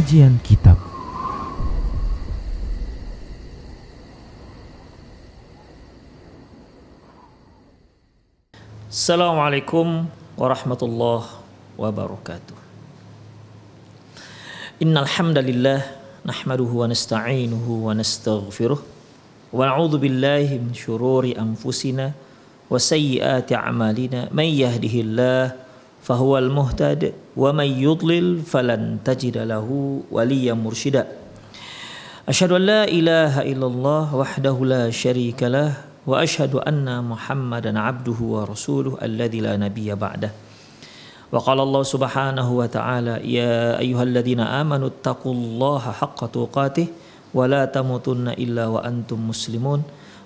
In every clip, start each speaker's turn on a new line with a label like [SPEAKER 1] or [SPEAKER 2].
[SPEAKER 1] Kajian Kitab Assalamualaikum warahmatullahi wabarakatuh Innal nahmaduhu wa nasta'inuhu wa nastaghfiruh wa na'udzu billahi min shururi anfusina wa sayyiati a'malina may yahdihillahu fahuwal muhtadi ومن يضلل فلن تجد له وليا مرشدا أشهد أن لا إله إلا الله وحده لا شريك له وأشهد أن محمدا عبده ورسوله الذي لا نبي بعده وقال الله سبحانه وتعالى يا أيها الذين آمنوا اتقوا الله حق توقاته ولا تموتن إلا وأنتم مسلمون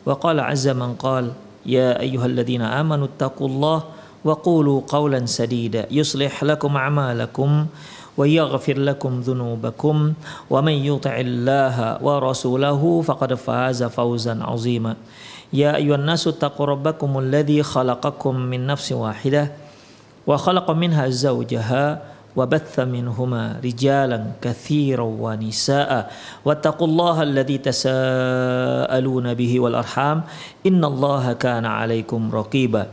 [SPEAKER 1] وقال عز من قال يا أيها الذين آمنوا اتقوا الله وقولوا قولا سديدا يصلح لكم اعمالكم ويغفر لكم ذنوبكم ومن يطع الله ورسوله فقد فاز فوزا عظيما يا ايها الناس اتقوا ربكم الذي خلقكم من نفس واحده وخلق منها زوجها وبث منهما رجالا كثيرا ونساء واتقوا الله الذي تساءلون به والارحام ان الله كان عليكم رقيبا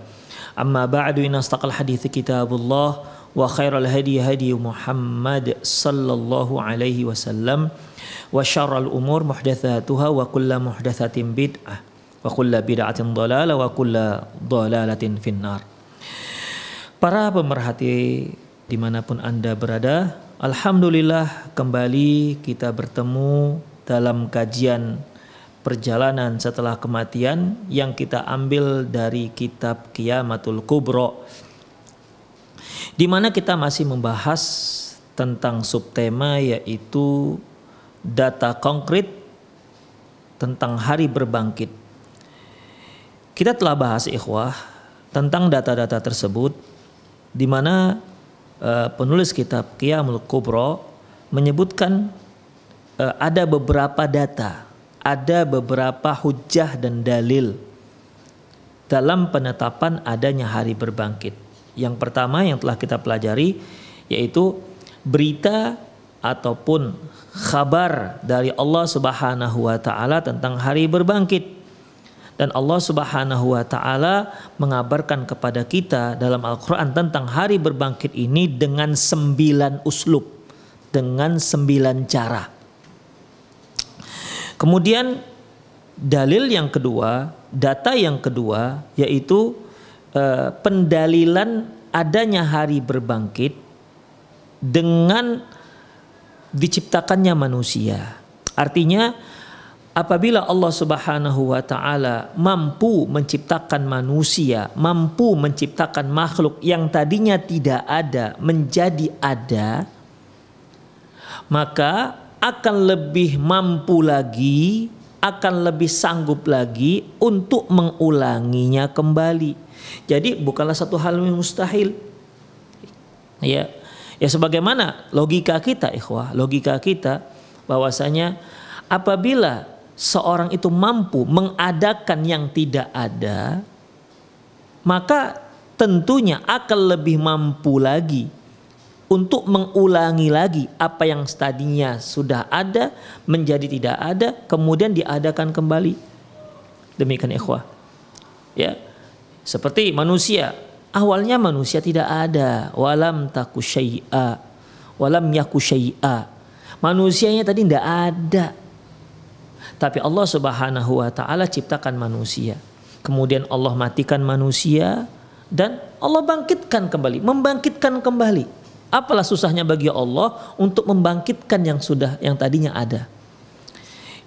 [SPEAKER 1] أما بعد إن أصدق الحديث كتاب الله وخير الهدي هدي محمد صلى الله عليه وسلم وشر الأمور محدثاتها وكل محدثة بدعة وكل بدعة ضلالة وكل ضلالة في النار Para pemerhati dimanapun Anda berada, Alhamdulillah kembali kita bertemu dalam kajian perjalanan setelah kematian yang kita ambil dari kitab Kiamatul Kubro di mana kita masih membahas tentang subtema yaitu data konkret tentang hari berbangkit. Kita telah bahas ikhwah tentang data-data tersebut di mana uh, penulis kitab Qiyamul Kubro menyebutkan uh, ada beberapa data ada beberapa hujah dan dalil dalam penetapan adanya hari berbangkit. Yang pertama yang telah kita pelajari yaitu berita ataupun kabar dari Allah Subhanahu wa taala tentang hari berbangkit. Dan Allah Subhanahu wa taala mengabarkan kepada kita dalam Al-Qur'an tentang hari berbangkit ini dengan sembilan uslub, dengan sembilan cara. Kemudian dalil yang kedua, data yang kedua yaitu eh, pendalilan adanya hari berbangkit dengan diciptakannya manusia. Artinya apabila Allah Subhanahu wa taala mampu menciptakan manusia, mampu menciptakan makhluk yang tadinya tidak ada menjadi ada, maka akan lebih mampu lagi, akan lebih sanggup lagi untuk mengulanginya kembali. Jadi bukanlah satu hal yang mustahil. Ya. Ya sebagaimana logika kita ikhwah, logika kita bahwasanya apabila seorang itu mampu mengadakan yang tidak ada, maka tentunya akan lebih mampu lagi untuk mengulangi lagi apa yang tadinya sudah ada menjadi tidak ada kemudian diadakan kembali demikian ikhwah ya seperti manusia awalnya manusia tidak ada walam taku syai'a walam yaku syai'a manusianya tadi tidak ada tapi Allah Subhanahu wa taala ciptakan manusia kemudian Allah matikan manusia dan Allah bangkitkan kembali membangkitkan kembali Apalah susahnya bagi Allah untuk membangkitkan yang sudah yang tadinya ada.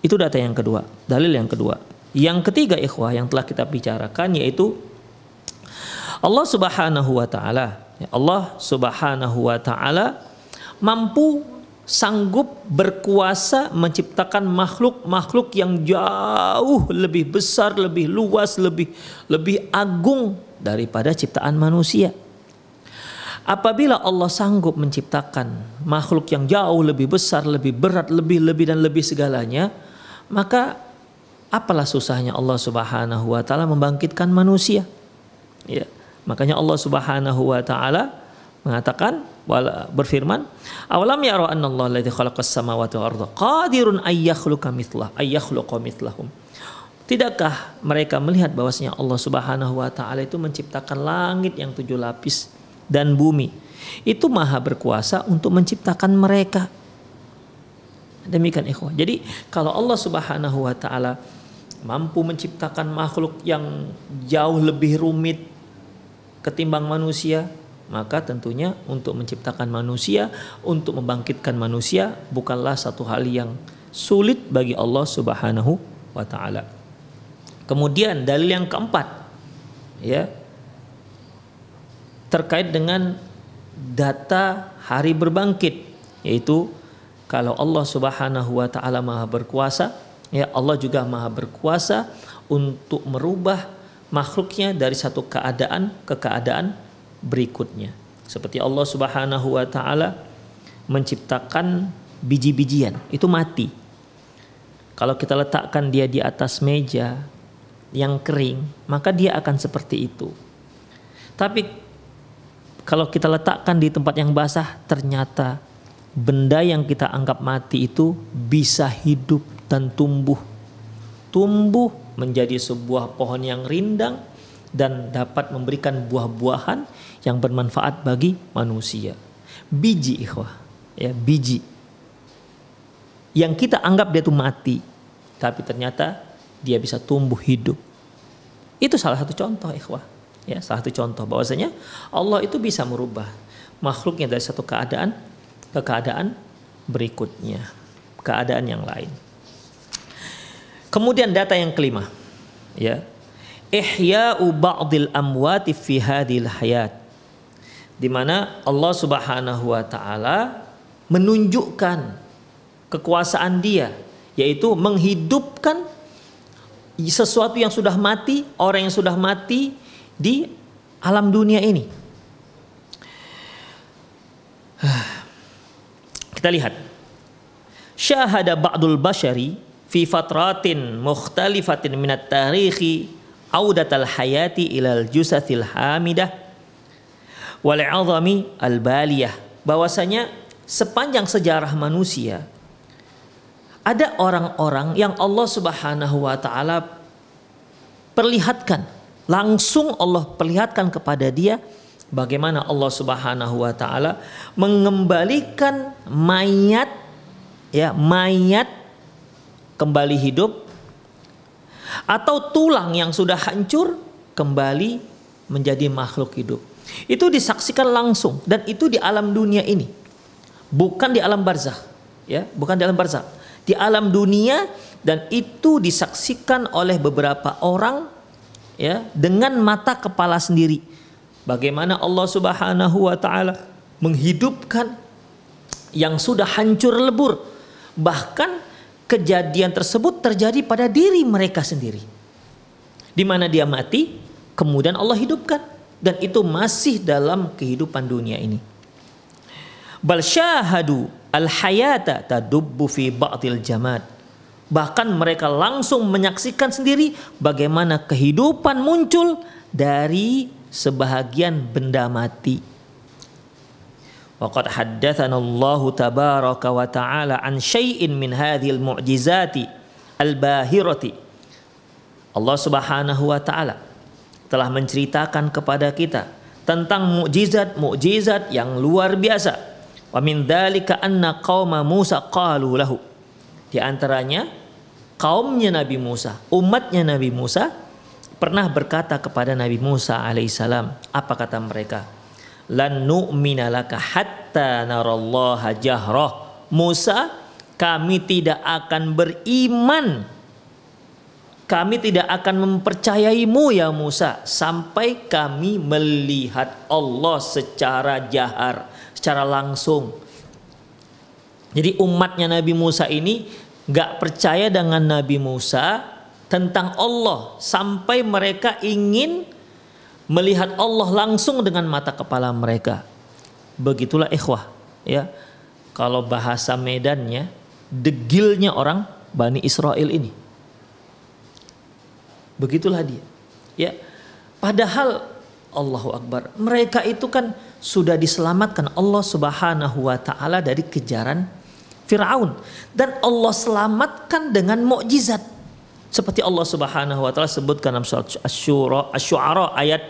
[SPEAKER 1] Itu data yang kedua, dalil yang kedua. Yang ketiga ikhwah yang telah kita bicarakan yaitu Allah Subhanahu wa taala. Ya, Allah Subhanahu wa taala mampu sanggup berkuasa menciptakan makhluk-makhluk yang jauh lebih besar, lebih luas, lebih lebih agung daripada ciptaan manusia. Apabila Allah sanggup menciptakan makhluk yang jauh lebih besar, lebih berat, lebih-lebih dan lebih segalanya, maka apalah susahnya Allah Subhanahu wa taala membangkitkan manusia. Ya. Makanya Allah Subhanahu wa taala mengatakan berfirman awalam yara anna Allah alladhi khalaqas samawati wal arda qadirun ayyakhluqa mithlah ayyakhluqa mithlahum Tidakkah mereka melihat bahwasanya Allah Subhanahu wa taala itu menciptakan langit yang tujuh lapis dan bumi. Itu maha berkuasa untuk menciptakan mereka. Demikian ikhwah. Jadi kalau Allah Subhanahu wa taala mampu menciptakan makhluk yang jauh lebih rumit ketimbang manusia, maka tentunya untuk menciptakan manusia, untuk membangkitkan manusia bukanlah satu hal yang sulit bagi Allah Subhanahu wa taala. Kemudian dalil yang keempat ya terkait dengan data hari berbangkit yaitu kalau Allah Subhanahu wa taala Maha berkuasa ya Allah juga Maha berkuasa untuk merubah makhluknya dari satu keadaan ke keadaan berikutnya seperti Allah Subhanahu wa taala menciptakan biji-bijian itu mati kalau kita letakkan dia di atas meja yang kering, maka dia akan seperti itu. Tapi kalau kita letakkan di tempat yang basah ternyata benda yang kita anggap mati itu bisa hidup dan tumbuh tumbuh menjadi sebuah pohon yang rindang dan dapat memberikan buah-buahan yang bermanfaat bagi manusia biji ikhwah ya biji yang kita anggap dia itu mati tapi ternyata dia bisa tumbuh hidup itu salah satu contoh ikhwah Ya, salah satu contoh bahwasanya Allah itu bisa merubah makhluknya dari satu keadaan ke keadaan berikutnya, keadaan yang lain. Kemudian data yang kelima, ya. ihya ba'dil amwati fi hadil hayat. Di Allah Subhanahu wa taala menunjukkan kekuasaan Dia yaitu menghidupkan sesuatu yang sudah mati, orang yang sudah mati di alam dunia ini. Kita lihat. Syahada ba'dul bashari fi fatratin mukhtalifatin minat tarikhi audatal hayati ilal jusathil hamidah wal'azami al baliyah bahwasanya sepanjang sejarah manusia ada orang-orang yang Allah Subhanahu wa taala perlihatkan Langsung Allah perlihatkan kepada dia bagaimana Allah Subhanahu wa taala mengembalikan mayat ya mayat kembali hidup atau tulang yang sudah hancur kembali menjadi makhluk hidup. Itu disaksikan langsung dan itu di alam dunia ini. Bukan di alam barzah, ya, bukan di alam barzah. Di alam dunia dan itu disaksikan oleh beberapa orang ya dengan mata kepala sendiri bagaimana Allah Subhanahu wa taala menghidupkan yang sudah hancur lebur bahkan kejadian tersebut terjadi pada diri mereka sendiri di mana dia mati kemudian Allah hidupkan dan itu masih dalam kehidupan dunia ini bal syahadu al hayata tadubbu fi ba'dil jamad Bahkan mereka langsung menyaksikan sendiri bagaimana kehidupan muncul dari sebahagian benda mati. Waqad haddathana Allah tabaraka wa ta'ala an syai'in min hadhil mu'jizati al-bahirati. Allah Subhanahu wa taala telah menceritakan kepada kita tentang mukjizat-mukjizat yang luar biasa. Wa min dzalika anna qauma Musa qalu lahu. Di antaranya kaumnya Nabi Musa, umatnya Nabi Musa pernah berkata kepada Nabi Musa alaihissalam, apa kata mereka? Lan nu'mina laka hatta narallaha jahrah. Musa, kami tidak akan beriman. Kami tidak akan mempercayaimu ya Musa sampai kami melihat Allah secara jahar, secara langsung. Jadi umatnya Nabi Musa ini gak percaya dengan Nabi Musa tentang Allah sampai mereka ingin melihat Allah langsung dengan mata kepala mereka. Begitulah ikhwah, ya. Kalau bahasa medannya, degilnya orang Bani Israel ini. Begitulah dia. Ya. Padahal Allahu Akbar, mereka itu kan sudah diselamatkan Allah Subhanahu wa taala dari kejaran Firaun dan Allah selamatkan dengan mukjizat seperti Allah Subhanahu wa taala sebutkan dalam surat Asy-Syura Asy-Syu'ara ayat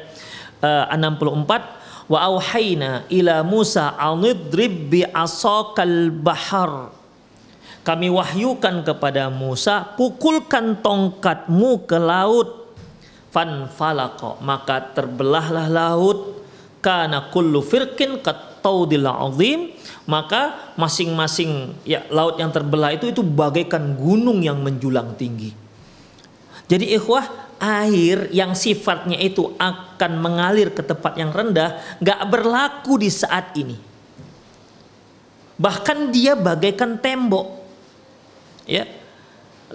[SPEAKER 1] eh, uh, 64 wa auhayna ila Musa anidrib bi asakal bahar kami wahyukan kepada Musa pukulkan tongkatmu ke laut fan falako maka terbelahlah laut karena kullu firqin kat taudil azim maka masing-masing ya laut yang terbelah itu itu bagaikan gunung yang menjulang tinggi. Jadi ikhwah air yang sifatnya itu akan mengalir ke tempat yang rendah nggak berlaku di saat ini. Bahkan dia bagaikan tembok. Ya.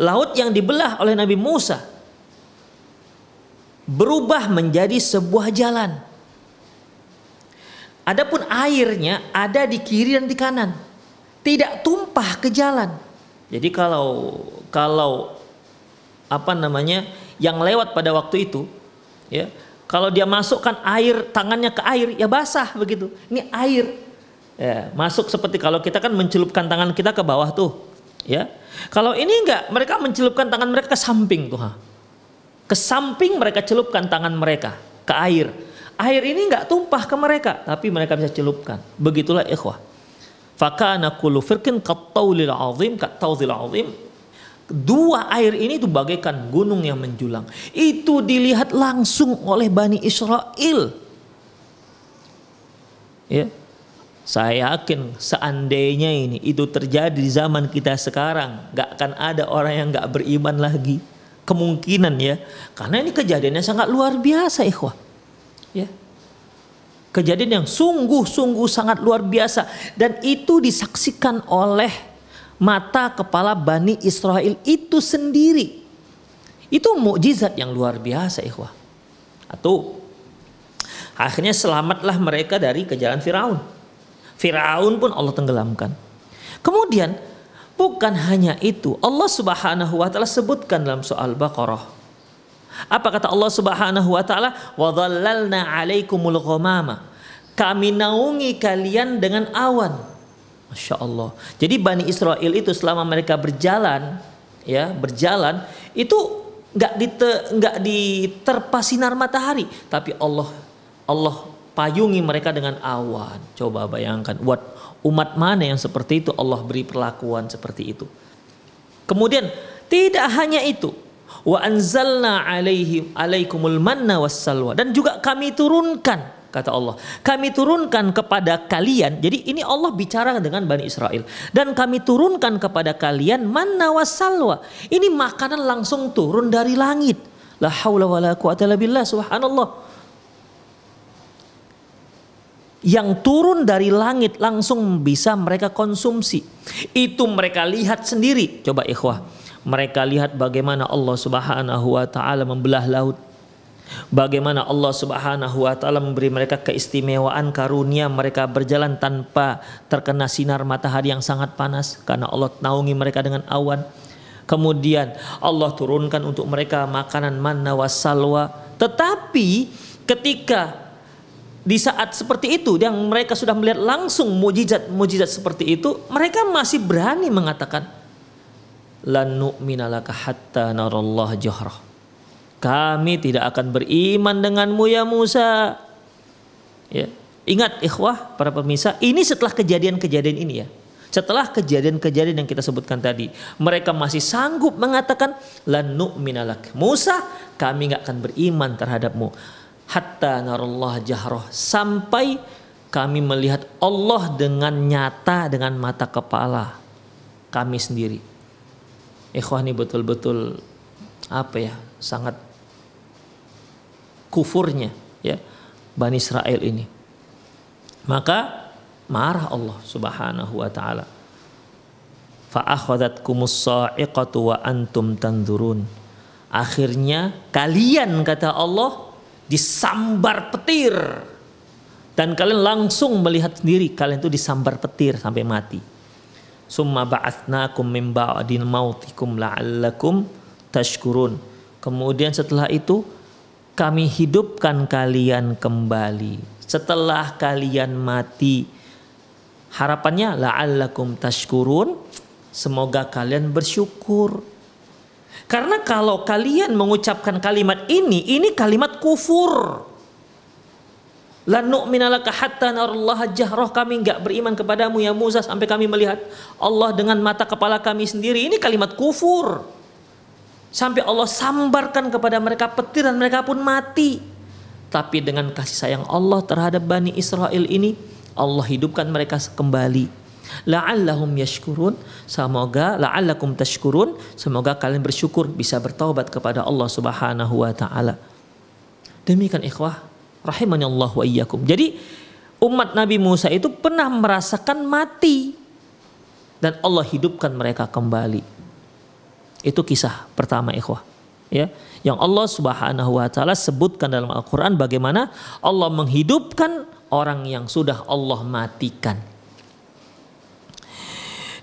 [SPEAKER 1] Laut yang dibelah oleh Nabi Musa berubah menjadi sebuah jalan Adapun airnya ada di kiri dan di kanan. Tidak tumpah ke jalan. Jadi kalau kalau apa namanya yang lewat pada waktu itu ya kalau dia masukkan air tangannya ke air ya basah begitu ini air ya, masuk seperti kalau kita kan mencelupkan tangan kita ke bawah tuh ya kalau ini enggak mereka mencelupkan tangan mereka ke samping tuh ke samping mereka celupkan tangan mereka ke air air ini nggak tumpah ke mereka, tapi mereka bisa celupkan. Begitulah ikhwah. Fakana kullu firqin kattaulil azim, kattauzil azim. Dua air ini itu bagaikan gunung yang menjulang. Itu dilihat langsung oleh Bani Israel. Ya. Saya yakin seandainya ini itu terjadi di zaman kita sekarang, nggak akan ada orang yang nggak beriman lagi. Kemungkinan ya, karena ini kejadiannya sangat luar biasa, ikhwah Ya. Kejadian yang sungguh-sungguh sangat luar biasa dan itu disaksikan oleh mata kepala Bani Israel itu sendiri. Itu mukjizat yang luar biasa, ikhwah. Atau akhirnya selamatlah mereka dari kejalan Firaun. Firaun pun Allah tenggelamkan. Kemudian bukan hanya itu, Allah Subhanahu wa taala sebutkan dalam soal Baqarah apa kata Allah Subhanahu wa taala? Wa dhallalna 'alaikumul ghamama. Kami naungi kalian dengan awan. Masya Allah. Jadi Bani Israel itu selama mereka berjalan, ya berjalan itu nggak dite, nggak diterpa sinar matahari, tapi Allah Allah payungi mereka dengan awan. Coba bayangkan, buat umat mana yang seperti itu Allah beri perlakuan seperti itu. Kemudian tidak hanya itu, Wa anzalna alaihi alaikumul manna wassalwa. Dan juga kami turunkan kata Allah. Kami turunkan kepada kalian. Jadi ini Allah bicara dengan Bani Israel. Dan kami turunkan kepada kalian manna wasalwa. Ini makanan langsung turun dari langit. La haula wa la quwata billah subhanallah. Yang turun dari langit langsung bisa mereka konsumsi. Itu mereka lihat sendiri. Coba ikhwah mereka lihat bagaimana Allah Subhanahu wa taala membelah laut. Bagaimana Allah Subhanahu wa taala memberi mereka keistimewaan karunia mereka berjalan tanpa terkena sinar matahari yang sangat panas karena Allah naungi mereka dengan awan. Kemudian Allah turunkan untuk mereka makanan manna wasalwa. Tetapi ketika di saat seperti itu yang mereka sudah melihat langsung mujizat-mujizat seperti itu, mereka masih berani mengatakan, lan nu'mina laka hatta narallah jahrah. Kami tidak akan beriman denganmu ya Musa. Ya. Ingat ikhwah para pemirsa, ini setelah kejadian-kejadian ini ya. Setelah kejadian-kejadian yang kita sebutkan tadi, mereka masih sanggup mengatakan lan nu'mina lak. Musa, kami nggak akan beriman terhadapmu. Hatta narallah jahrah sampai kami melihat Allah dengan nyata dengan mata kepala kami sendiri ikhwah ini betul-betul apa ya sangat kufurnya ya Bani Israel ini maka marah Allah Subhanahu wa taala fa akhadhatkumus sa'iqatu wa antum tandurun akhirnya kalian kata Allah disambar petir dan kalian langsung melihat sendiri kalian itu disambar petir sampai mati summa ba'atsnakum min ba'din mautikum la'allakum tashkurun kemudian setelah itu kami hidupkan kalian kembali setelah kalian mati harapannya la'allakum tashkurun semoga kalian bersyukur karena kalau kalian mengucapkan kalimat ini ini kalimat kufur La nu'minalaka hatta narallaha jahroh kami nggak beriman kepadamu ya Musa sampai kami melihat Allah dengan mata kepala kami sendiri. Ini kalimat kufur. Sampai Allah sambarkan kepada mereka petir dan mereka pun mati. Tapi dengan kasih sayang Allah terhadap Bani Israel ini Allah hidupkan mereka kembali la'allahum yashkurun semoga la'allakum tashkurun semoga kalian bersyukur bisa bertaubat kepada Allah Subhanahu wa taala demikian ikhwah Allah wa iyyakum. Jadi umat Nabi Musa itu pernah merasakan mati dan Allah hidupkan mereka kembali. Itu kisah pertama ikhwah. Ya, yang Allah Subhanahu wa taala sebutkan dalam Al-Qur'an bagaimana Allah menghidupkan orang yang sudah Allah matikan.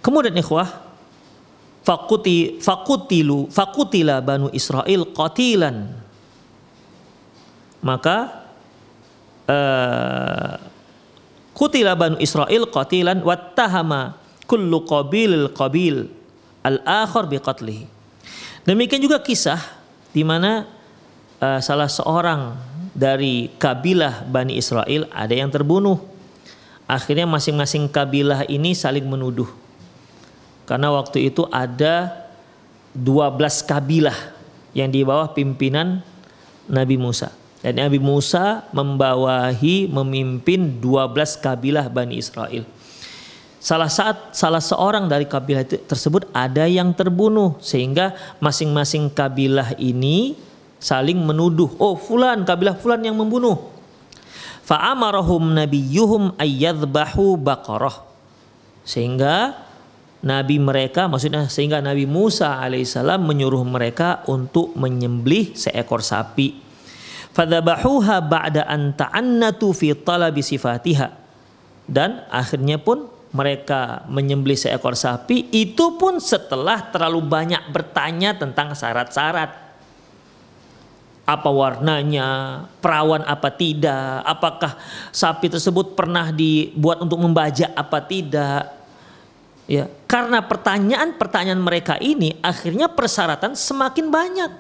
[SPEAKER 1] Kemudian ikhwah fakuti fakutilu fakutila banu Israel kotilan. Maka kutila eh, banu Israel qatilan wattahama kullu qabilil qabil al bi biqatlihi. Demikian juga kisah di mana uh, salah seorang dari kabilah Bani Israel ada yang terbunuh. Akhirnya masing-masing kabilah ini saling menuduh. Karena waktu itu ada 12 kabilah yang di bawah pimpinan Nabi Musa. Dan Nabi Musa membawahi memimpin 12 kabilah Bani Israel. Salah saat salah seorang dari kabilah tersebut ada yang terbunuh sehingga masing-masing kabilah ini saling menuduh, oh fulan kabilah fulan yang membunuh. Fa'amarahum nabiyuhum ayyadhbahu baqarah. Sehingga nabi mereka maksudnya sehingga Nabi Musa alaihissalam menyuruh mereka untuk menyembelih seekor sapi Fadzabahuha ba'da an ta'annatu fi talabi sifatiha. Dan akhirnya pun mereka menyembelih seekor sapi itu pun setelah terlalu banyak bertanya tentang syarat-syarat. Apa warnanya, perawan apa tidak, apakah sapi tersebut pernah dibuat untuk membajak apa tidak. Ya, karena pertanyaan-pertanyaan mereka ini akhirnya persyaratan semakin banyak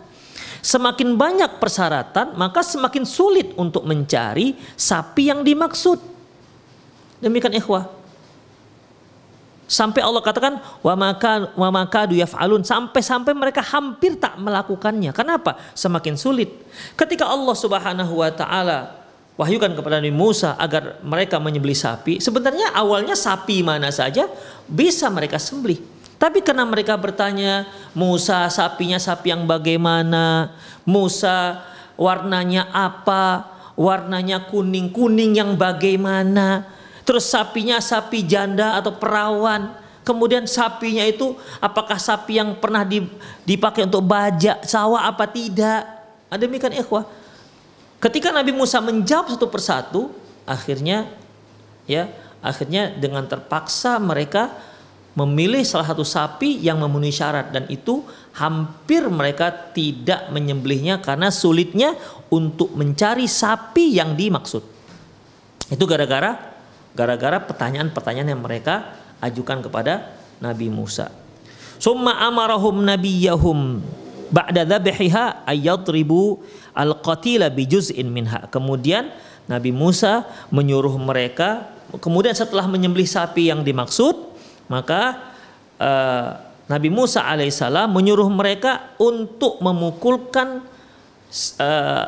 [SPEAKER 1] Semakin banyak persyaratan, maka semakin sulit untuk mencari sapi yang dimaksud. Demikian ikhwah. Sampai Allah katakan wa maka wa maka alun. sampai-sampai mereka hampir tak melakukannya. Kenapa? Semakin sulit. Ketika Allah Subhanahu wa taala wahyukan kepada Nabi Musa agar mereka menyembelih sapi, sebenarnya awalnya sapi mana saja bisa mereka sembelih. Tapi karena mereka bertanya, Musa sapinya sapi yang bagaimana? Musa warnanya apa? Warnanya kuning-kuning yang bagaimana? Terus sapinya sapi janda atau perawan? Kemudian sapinya itu apakah sapi yang pernah dipakai untuk bajak sawah apa tidak? Ada demikian ikhwah. Ketika Nabi Musa menjawab satu persatu, akhirnya ya, akhirnya dengan terpaksa mereka memilih salah satu sapi yang memenuhi syarat dan itu hampir mereka tidak menyembelihnya karena sulitnya untuk mencari sapi yang dimaksud. Itu gara-gara gara-gara pertanyaan-pertanyaan yang mereka ajukan kepada Nabi Musa. Summa amarahum nabiyahum ba'da dzabihiha ayyatribu al-qatila minha. Kemudian Nabi Musa menyuruh mereka kemudian setelah menyembelih sapi yang dimaksud maka uh, Nabi Musa alaihissalam menyuruh mereka untuk memukulkan uh,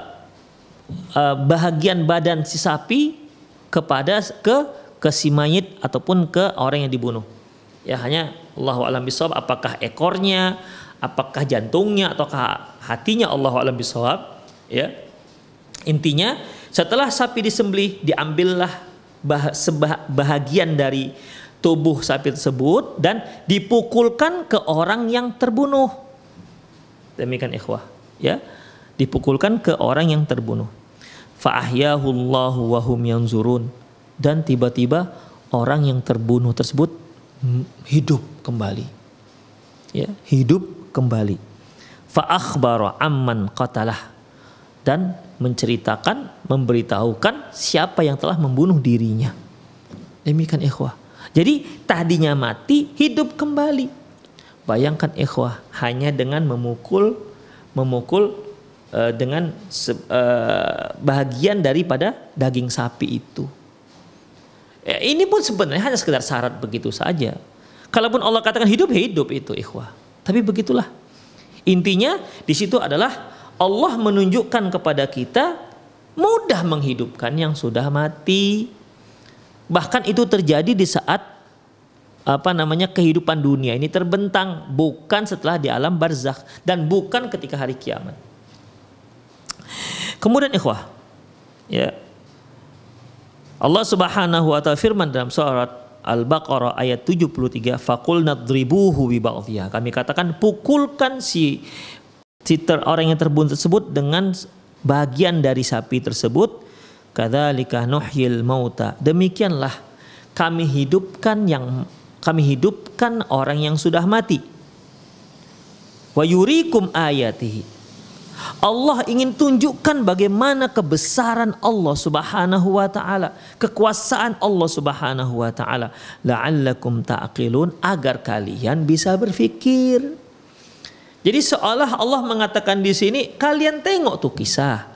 [SPEAKER 1] uh, bahagian badan si sapi kepada ke ke si mayit ataupun ke orang yang dibunuh. Ya hanya Allah alam bisawab apakah ekornya, apakah jantungnya ataukah hatinya Allah alam bisawab. Ya intinya setelah sapi disembelih diambillah bah, sebah bahagian dari tubuh sapi tersebut dan dipukulkan ke orang yang terbunuh. Demikian ikhwah, ya. Dipukulkan ke orang yang terbunuh. Fa'ahyahullahu wa hum yanzurun. Dan tiba-tiba orang yang terbunuh tersebut hidup kembali. Ya, hidup kembali. Fa'akhbara amman qatalah. Dan menceritakan, memberitahukan siapa yang telah membunuh dirinya. Demikian ikhwah jadi tadinya mati hidup kembali. Bayangkan ikhwah hanya dengan memukul memukul uh, dengan se, uh, eh, bagian daripada daging sapi itu. Ya, ini pun sebenarnya hanya sekedar syarat begitu saja. Kalaupun Allah katakan hidup ya hidup itu ikhwah. Tapi begitulah. Intinya di situ adalah Allah menunjukkan kepada kita mudah menghidupkan yang sudah mati bahkan itu terjadi di saat apa namanya kehidupan dunia ini terbentang bukan setelah di alam barzakh dan bukan ketika hari kiamat. Kemudian ikhwah ya Allah Subhanahu wa taala firman dalam surat Al-Baqarah ayat 73 faqul nadribuhu bi kami katakan pukulkan si si ter, orang yang terbunuh tersebut dengan bagian dari sapi tersebut kadzalika nuhyil mauta demikianlah kami hidupkan yang kami hidupkan orang yang sudah mati wa yurikum ayatihi Allah ingin tunjukkan bagaimana kebesaran Allah Subhanahu wa taala, kekuasaan Allah Subhanahu wa taala. La'allakum ta'qilun agar kalian bisa berpikir. Jadi seolah Allah mengatakan di sini, kalian tengok tuh kisah.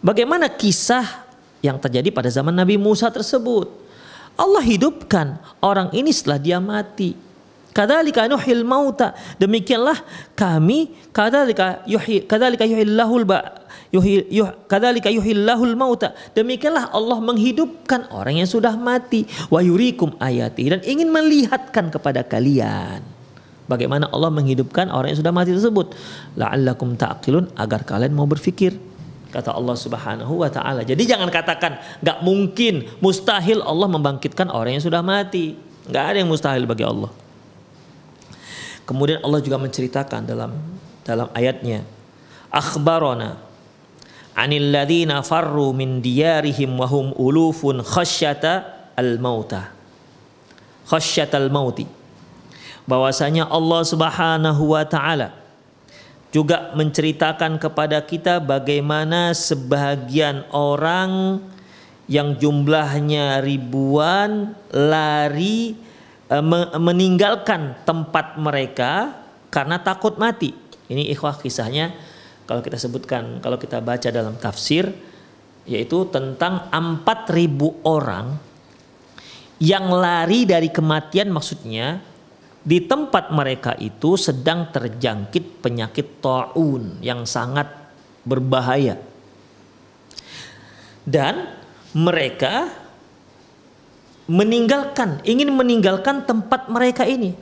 [SPEAKER 1] Bagaimana kisah yang terjadi pada zaman Nabi Musa tersebut. Allah hidupkan orang ini setelah dia mati. Kadzalika nuhil mauta. Demikianlah kami kadzalika yuhi kadzalika yuhillahul ba kadzalika yuhillahul mauta. Demikianlah Allah menghidupkan orang yang sudah mati wa yurikum ayati dan ingin melihatkan kepada kalian bagaimana Allah menghidupkan orang yang sudah mati tersebut. La'allakum ta'qilun agar kalian mau berfikir kata Allah Subhanahu wa taala. Jadi jangan katakan nggak mungkin, mustahil Allah membangkitkan orang yang sudah mati. Nggak ada yang mustahil bagi Allah. Kemudian Allah juga menceritakan dalam dalam ayatnya, akhbarona anil ladina farru min diyarihim wa hum ulufun khasyata al mauta. Khasyata al mauti. Bahwasanya Allah Subhanahu wa taala juga menceritakan kepada kita bagaimana sebagian orang yang jumlahnya ribuan lari eh, meninggalkan tempat mereka karena takut mati. Ini ikhwah kisahnya kalau kita sebutkan, kalau kita baca dalam tafsir yaitu tentang 4000 orang yang lari dari kematian maksudnya di tempat mereka itu sedang terjangkit penyakit taun yang sangat berbahaya. Dan mereka meninggalkan, ingin meninggalkan tempat mereka ini.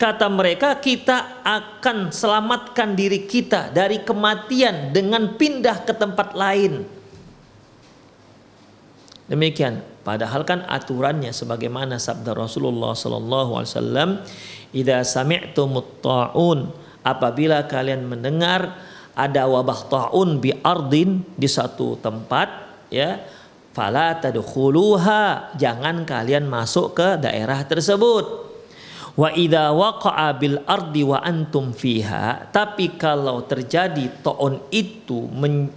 [SPEAKER 1] Kata mereka, kita akan selamatkan diri kita dari kematian dengan pindah ke tempat lain. Demikian Padahal kan aturannya sebagaimana sabda Rasulullah sallallahu alaihi wasallam, ida sami'tumut ta'un" apabila kalian mendengar ada wabah ta'un bi ardin di satu tempat ya fala tadkhuluha jangan kalian masuk ke daerah tersebut wa idza waqa'a bil ardi wa antum fiha tapi kalau terjadi ta'un itu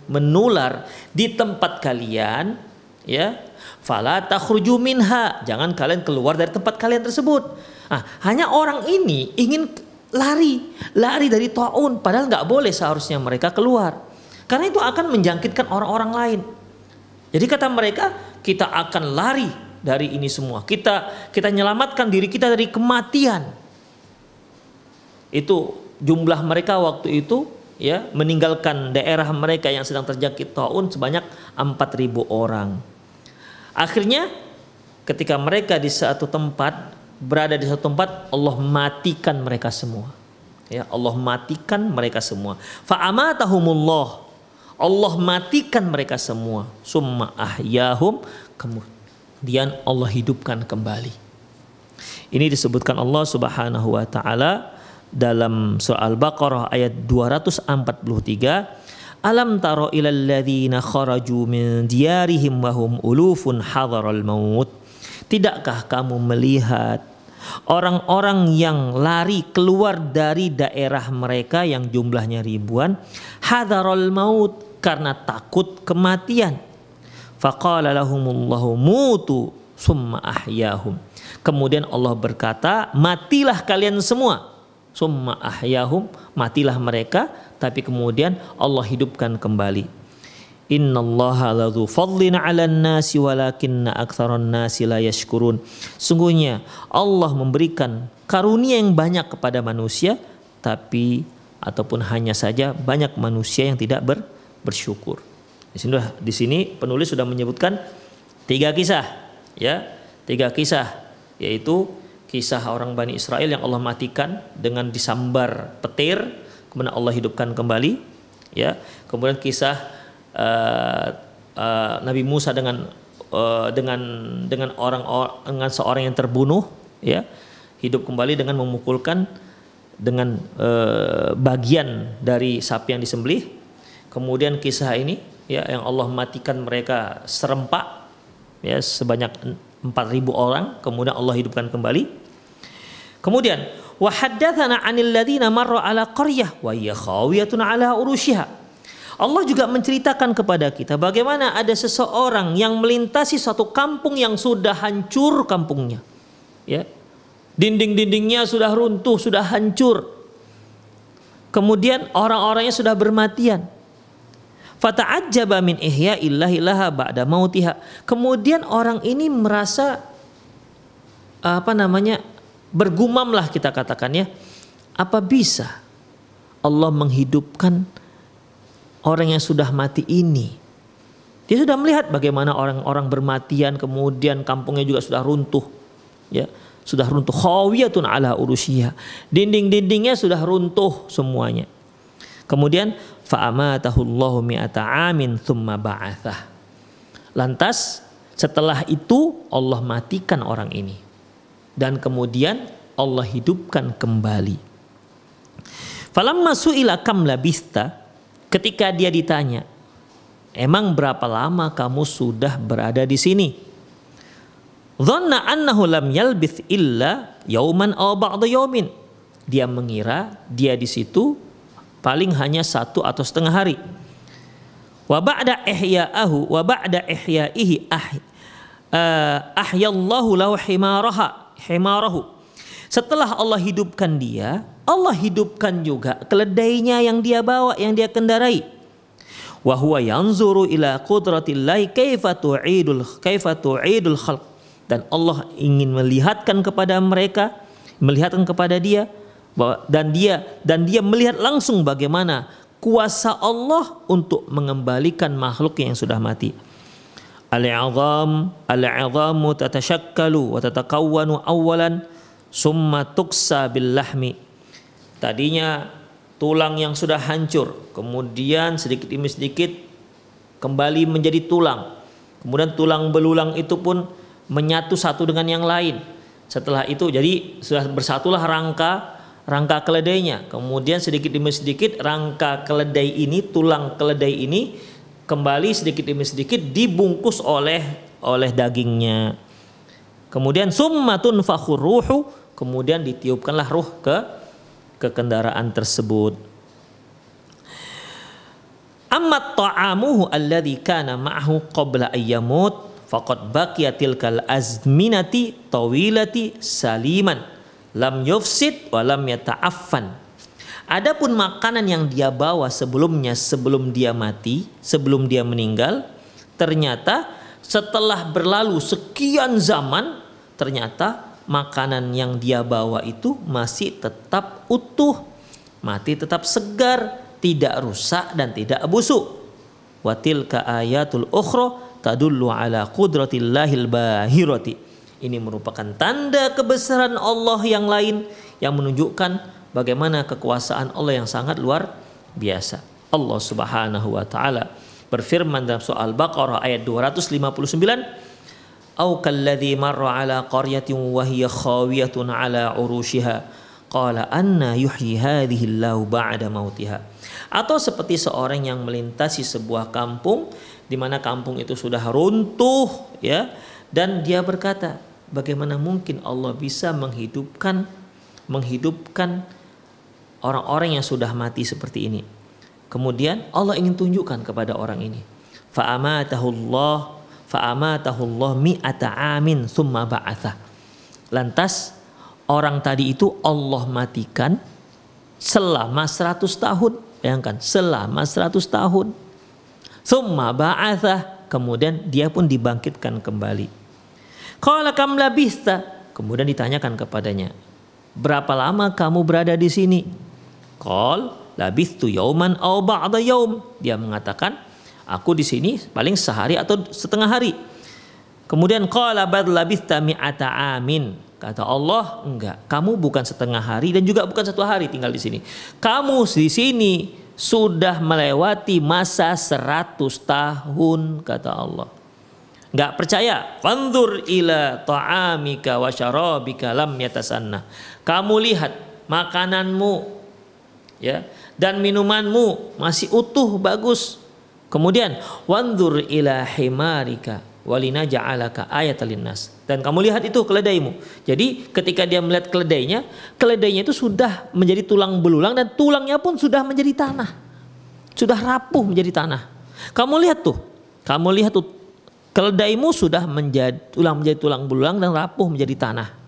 [SPEAKER 1] menular di tempat kalian ya Fala takhruju minha. Jangan kalian keluar dari tempat kalian tersebut. Nah, hanya orang ini ingin lari, lari dari taun padahal nggak boleh seharusnya mereka keluar. Karena itu akan menjangkitkan orang-orang lain. Jadi kata mereka, kita akan lari dari ini semua. Kita kita menyelamatkan diri kita dari kematian. Itu jumlah mereka waktu itu ya meninggalkan daerah mereka yang sedang terjangkit taun sebanyak 4000 orang. Akhirnya ketika mereka di satu tempat berada di satu tempat Allah matikan mereka semua. Ya, Allah matikan mereka semua. Fa'amatahumullah. Allah matikan mereka semua. Summa ahyahum kemudian Allah hidupkan kembali. Ini disebutkan Allah Subhanahu wa taala dalam surah Al-Baqarah ayat 243 Alam taro ilal ladzina kharaju min diyarihim wahum ulufun hadharal maut. Tidakkah kamu melihat orang-orang yang lari keluar dari daerah mereka yang jumlahnya ribuan hadharal maut karena takut kematian. Faqala lahumullahu mutu summa ahyahum. Kemudian Allah berkata, matilah kalian semua. Summa ahyahum, matilah mereka tapi kemudian Allah hidupkan kembali. Innallaha ladzu fadlin 'alan nasi walakinna aktsaran Sungguhnya Allah memberikan karunia yang banyak kepada manusia tapi ataupun hanya saja banyak manusia yang tidak ber, bersyukur. Di sini, di sini penulis sudah menyebutkan tiga kisah, ya, tiga kisah, yaitu kisah orang Bani Israel yang Allah matikan dengan disambar petir, kemudian Allah hidupkan kembali ya kemudian kisah uh, uh, Nabi Musa dengan uh, dengan dengan orang dengan seorang yang terbunuh ya hidup kembali dengan memukulkan dengan uh, bagian dari sapi yang disembelih kemudian kisah ini ya yang Allah matikan mereka serempak ya sebanyak 4000 orang kemudian Allah hidupkan kembali kemudian 'ala Allah juga menceritakan kepada kita bagaimana ada seseorang yang melintasi satu kampung yang sudah hancur kampungnya. Ya. Dinding-dindingnya sudah runtuh, sudah hancur. Kemudian orang-orangnya sudah bermatian. Fata'ajjaba min ihya illahi laha ba'da mautiha. Kemudian orang ini merasa apa namanya? bergumamlah kita katakan ya apa bisa Allah menghidupkan orang yang sudah mati ini dia sudah melihat bagaimana orang-orang bermatian kemudian kampungnya juga sudah runtuh ya sudah runtuh khawiyatun ala urusiha dinding-dindingnya sudah runtuh semuanya kemudian fa'amatahullahu mi'ata amin thumma ba'athah lantas setelah itu Allah matikan orang ini dan kemudian Allah hidupkan kembali. Falamma su'ila kam labista ketika dia ditanya, "Emang berapa lama kamu sudah berada di sini?" Dhanna annahu lam yalbith illa yauman aw ba'da yaumin. Dia mengira dia di situ paling hanya satu atau setengah hari. Wa ba'da ihya'ahu wa ba'da ihya'ihi ah, uh, ahyallahu lahu himaraha himarahu. Setelah Allah hidupkan dia, Allah hidupkan juga keledainya yang dia bawa, yang dia kendarai. Wa huwa yanzuru ila qudratillahi kaifa tu'idul kaifa tu'idul khalq. Dan Allah ingin melihatkan kepada mereka, melihatkan kepada dia dan dia dan dia melihat langsung bagaimana kuasa Allah untuk mengembalikan makhluk yang sudah mati al azam al azamu tatashakkalu wa tatakawwanu awalan summa tuksa bil lahmi. Tadinya tulang yang sudah hancur, kemudian sedikit demi sedikit kembali menjadi tulang. Kemudian tulang belulang itu pun menyatu satu dengan yang lain. Setelah itu jadi sudah bersatulah rangka rangka keledainya. Kemudian sedikit demi sedikit rangka keledai ini, tulang keledai ini kembali sedikit demi sedikit dibungkus oleh oleh dagingnya. Kemudian summatun ruhu, kemudian ditiupkanlah ruh ke ke kendaraan tersebut. Amma ta'amuhu alladhi kana ma'ahu qabla ayyamut faqad baqiya tilkal azminati tawilati saliman lam yufsid wa lam yata'affan Adapun makanan yang dia bawa sebelumnya sebelum dia mati, sebelum dia meninggal, ternyata setelah berlalu sekian zaman, ternyata makanan yang dia bawa itu masih tetap utuh, mati tetap segar, tidak rusak dan tidak busuk. ka ayatul ukhra tadullu ala qudratillahil bahirati. Ini merupakan tanda kebesaran Allah yang lain yang menunjukkan bagaimana kekuasaan Allah yang sangat luar biasa. Allah Subhanahu wa taala berfirman dalam surah Al-Baqarah ayat 259 أو marra ala qaryatin wa hiya khawiyatun ala urushiha qala anna yuhyi hadhihi Allahu ba'da mautiha atau seperti seorang yang melintasi sebuah kampung di mana kampung itu sudah runtuh ya dan dia berkata bagaimana mungkin Allah bisa menghidupkan menghidupkan orang-orang yang sudah mati seperti ini. Kemudian Allah ingin tunjukkan kepada orang ini. Fa'amatahullah fa'amatahullah mi'ata amin summa ba'atha. Lantas orang tadi itu Allah matikan selama 100 tahun. Bayangkan selama 100 tahun. Summa ba'atha kemudian dia pun dibangkitkan kembali. Qala kam labista kemudian ditanyakan kepadanya, "Berapa lama kamu berada di sini?" labis tu yauman au ba'da yaum. Dia mengatakan, aku di sini paling sehari atau setengah hari. Kemudian qala bad labista mi'ata amin. Kata Allah, enggak, kamu bukan setengah hari dan juga bukan satu hari tinggal di sini. Kamu di sini sudah melewati masa seratus tahun, kata Allah. Enggak percaya? Fandur ila ta'amika wa syarabika lam yatasanna. Kamu lihat makananmu, ya dan minumanmu masih utuh bagus kemudian wandur ila himarika walina ja'alaka ayat alinas. dan kamu lihat itu keledaimu jadi ketika dia melihat keledainya keledainya itu sudah menjadi tulang belulang dan tulangnya pun sudah menjadi tanah sudah rapuh menjadi tanah kamu lihat tuh kamu lihat tuh keledaimu sudah menjadi tulang menjadi tulang belulang dan rapuh menjadi tanah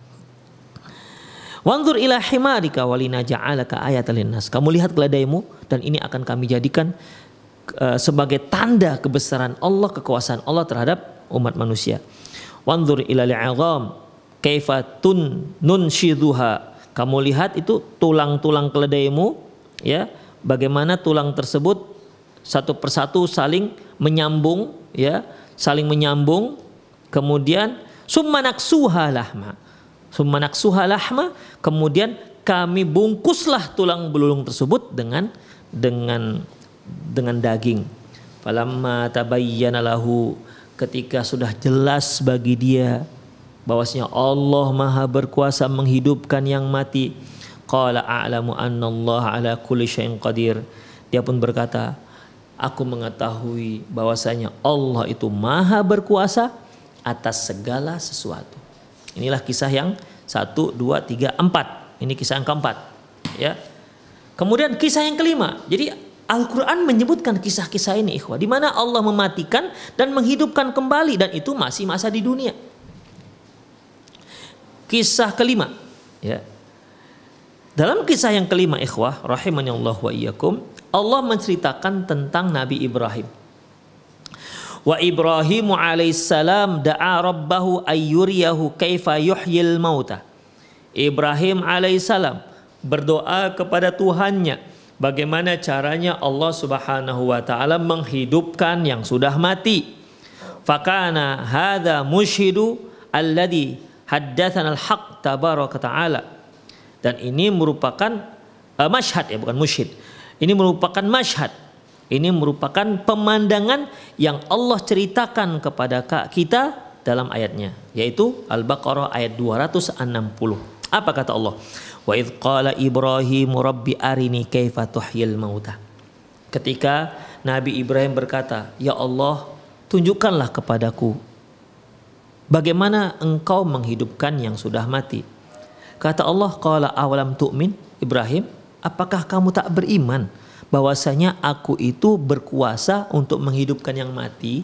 [SPEAKER 1] Wanzur ila himarika walina ja'alaka ayatan linnas. Kamu lihat keledaimu dan ini akan kami jadikan eh, sebagai tanda kebesaran Allah, kekuasaan Allah terhadap umat manusia. Wanzur ila li'azam kaifa tun Kamu lihat itu tulang-tulang keledaimu ya, bagaimana tulang tersebut satu persatu saling menyambung ya, saling menyambung kemudian summanaksuha lahma Sumanaksuha lahma, kemudian kami bungkuslah tulang belulung tersebut dengan dengan dengan daging. Falamma tabayyana lahu ketika sudah jelas bagi dia bahwasanya Allah Maha berkuasa menghidupkan yang mati. Qala a'lamu Allah ala kulli syai'in qadir. Dia pun berkata, aku mengetahui bahwasanya Allah itu Maha berkuasa atas segala sesuatu. Inilah kisah yang satu, dua, tiga, empat. Ini kisah yang keempat. Ya. Kemudian kisah yang kelima. Jadi Al-Quran menyebutkan kisah-kisah ini ikhwah. Di mana Allah mematikan dan menghidupkan kembali. Dan itu masih masa di dunia. Kisah kelima. Ya. Dalam kisah yang kelima ikhwah. Rahimahnya Allah wa iyyakum Allah menceritakan tentang Nabi Ibrahim. Wa Ibrahim alaihissalam da'a rabbahu ayyuriyahu kaifa yuhyil mauta. Ibrahim alaihissalam berdoa kepada Tuhannya bagaimana caranya Allah Subhanahu wa taala menghidupkan yang sudah mati. Fakana hadza mushhidu alladhi haddatsana al tabaraka ta'ala. Dan ini merupakan uh, eh, masyhad ya bukan musyhid. Ini merupakan masyhad ini merupakan pemandangan yang Allah ceritakan kepada kita dalam ayatnya yaitu Al-Baqarah ayat 260. Apa kata Allah? Wa idh qala Ibrahim rabbi arini kaifa tuhyil mauta. Ketika Nabi Ibrahim berkata, "Ya Allah, tunjukkanlah kepadaku bagaimana engkau menghidupkan yang sudah mati." Kata Allah, "Qala awalam tu'min?" Ibrahim, "Apakah kamu tak beriman?" bahwasanya aku itu berkuasa untuk menghidupkan yang mati?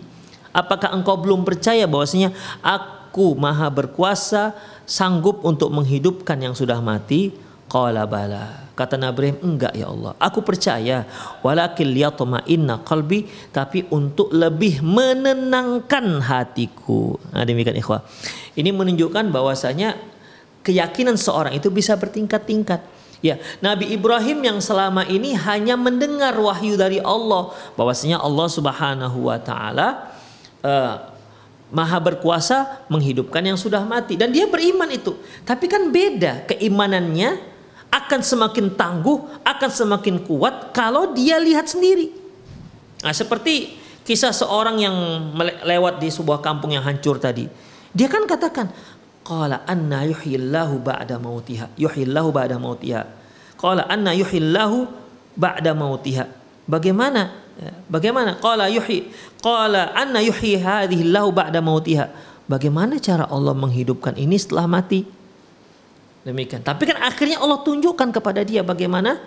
[SPEAKER 1] Apakah engkau belum percaya bahwasanya aku maha berkuasa sanggup untuk menghidupkan yang sudah mati? Qala bala. Kata Nabi Ibrahim, enggak ya Allah. Aku percaya. Walakin liyatma'inna qalbi. Tapi untuk lebih menenangkan hatiku. Nah demikian ikhwah. Ini menunjukkan bahwasanya keyakinan seorang itu bisa bertingkat-tingkat Ya, Nabi Ibrahim yang selama ini hanya mendengar wahyu dari Allah bahwasanya Allah Subhanahu wa taala uh, Maha berkuasa menghidupkan yang sudah mati dan dia beriman itu. Tapi kan beda keimanannya akan semakin tangguh, akan semakin kuat kalau dia lihat sendiri. Nah, seperti kisah seorang yang lewat di sebuah kampung yang hancur tadi. Dia kan katakan, Qala anna yuhyillahu ba'da mautiha. Yuhyillahu ba'da mautiha. Qala anna yuhyillahu ba'da mautiha. Bagaimana? Ya, bagaimana? Qala yuhyi. Qala anna yuhyi hadhihi lahu ba'da mautiha. Bagaimana cara Allah menghidupkan ini setelah mati? Demikian. Tapi kan akhirnya Allah tunjukkan kepada dia bagaimana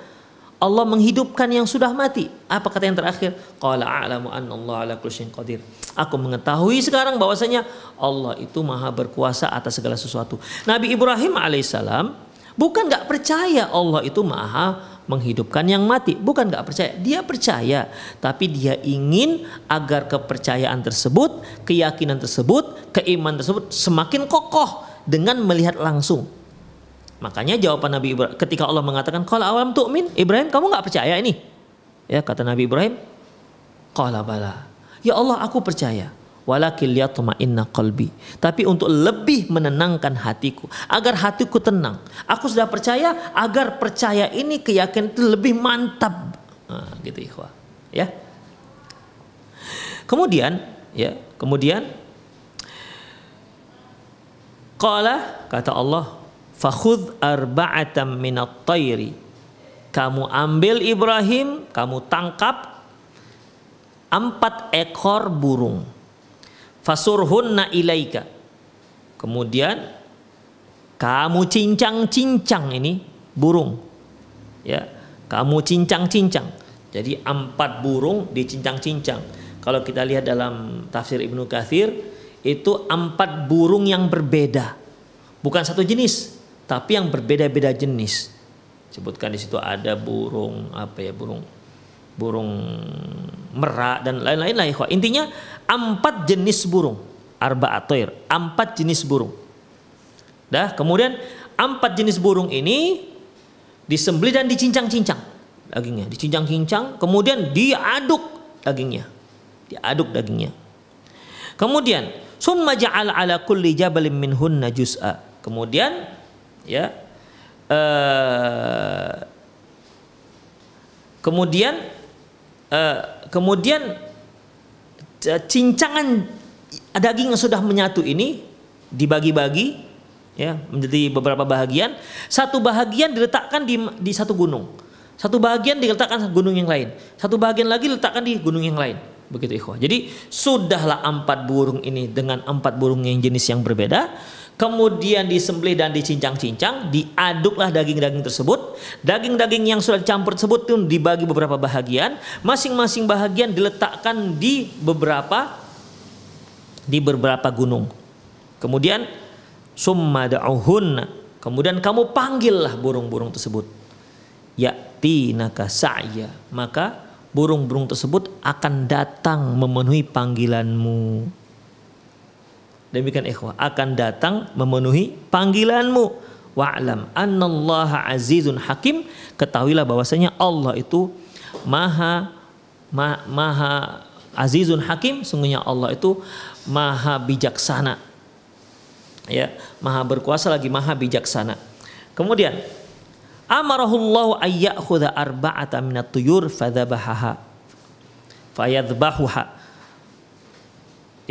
[SPEAKER 1] Allah menghidupkan yang sudah mati. Apa kata yang terakhir? Qala a'lamu anna Allah ala kulli qadir. Aku mengetahui sekarang bahwasanya Allah itu maha berkuasa atas segala sesuatu. Nabi Ibrahim alaihissalam bukan nggak percaya Allah itu maha menghidupkan yang mati, bukan nggak percaya. Dia percaya, tapi dia ingin agar kepercayaan tersebut, keyakinan tersebut, keiman tersebut semakin kokoh dengan melihat langsung Makanya jawaban Nabi Ibrahim ketika Allah mengatakan kalau awam tu'min, Ibrahim kamu nggak percaya ini? Ya kata Nabi Ibrahim, kalau bala. Ya Allah aku percaya. Walakil inna qalbi. Tapi untuk lebih menenangkan hatiku, agar hatiku tenang. Aku sudah percaya agar percaya ini keyakinan itu lebih mantap. Nah, gitu ikhwah. Ya. Kemudian, ya, kemudian Qala kata Allah fakhudh arba'atam minat tayri kamu ambil Ibrahim kamu tangkap empat ekor burung fasurhunna ilaika kemudian kamu cincang-cincang ini burung ya kamu cincang-cincang jadi empat burung dicincang-cincang kalau kita lihat dalam tafsir Ibnu Kathir itu empat burung yang berbeda bukan satu jenis tapi yang berbeda-beda jenis. Sebutkan di situ ada burung apa ya burung burung merak dan lain-lain lah -lain. Intinya empat jenis burung arba atoir, empat jenis burung. Dah, kemudian empat jenis burung ini disembeli dan dicincang-cincang dagingnya, dicincang-cincang, kemudian diaduk dagingnya. Diaduk dagingnya. Kemudian summa ja'al ala kulli jabalin minhunna juz'a. Kemudian ya eh, kemudian eh, kemudian eh, cincangan daging yang sudah menyatu ini dibagi-bagi ya menjadi beberapa bahagian satu bahagian diletakkan di, di satu gunung satu bahagian diletakkan di gunung yang lain satu bahagian lagi diletakkan di gunung yang lain begitu ikhwah jadi sudahlah empat burung ini dengan empat burung yang jenis yang berbeda kemudian disembelih dan dicincang-cincang, diaduklah daging-daging tersebut. Daging-daging yang sudah dicampur tersebut pun dibagi beberapa bahagian, masing-masing bahagian diletakkan di beberapa di beberapa gunung. Kemudian summa kemudian kamu panggillah burung-burung tersebut. Ya'tinaka sa'ya, maka burung-burung tersebut akan datang memenuhi panggilanmu demikian ikhwah akan datang memenuhi panggilanmu wa'lam annallaha azizun hakim ketahuilah bahwasanya Allah itu maha ma, maha azizun hakim sungguhnya Allah itu maha bijaksana ya maha berkuasa lagi maha bijaksana kemudian amarahullahu ayyakhudha arba'ata minat tuyur fadzabahaha fayadhbahuha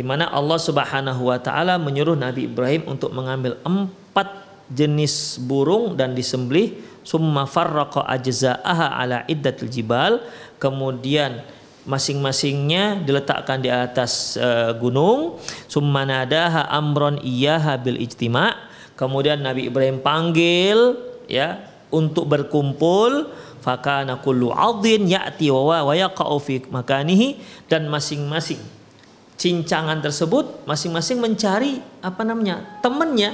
[SPEAKER 1] di mana Allah Subhanahu wa taala menyuruh Nabi Ibrahim untuk mengambil empat jenis burung dan disembelih summa farraqa ajza'aha ala iddatil jibal kemudian masing-masingnya diletakkan di atas uh, gunung summa nadaha amron iyaha bil ijtima kemudian Nabi Ibrahim panggil ya untuk berkumpul fakana kullu adin ya'ti wa wa yaqa'u fi makanihi dan masing-masing cincangan tersebut masing-masing mencari apa namanya temennya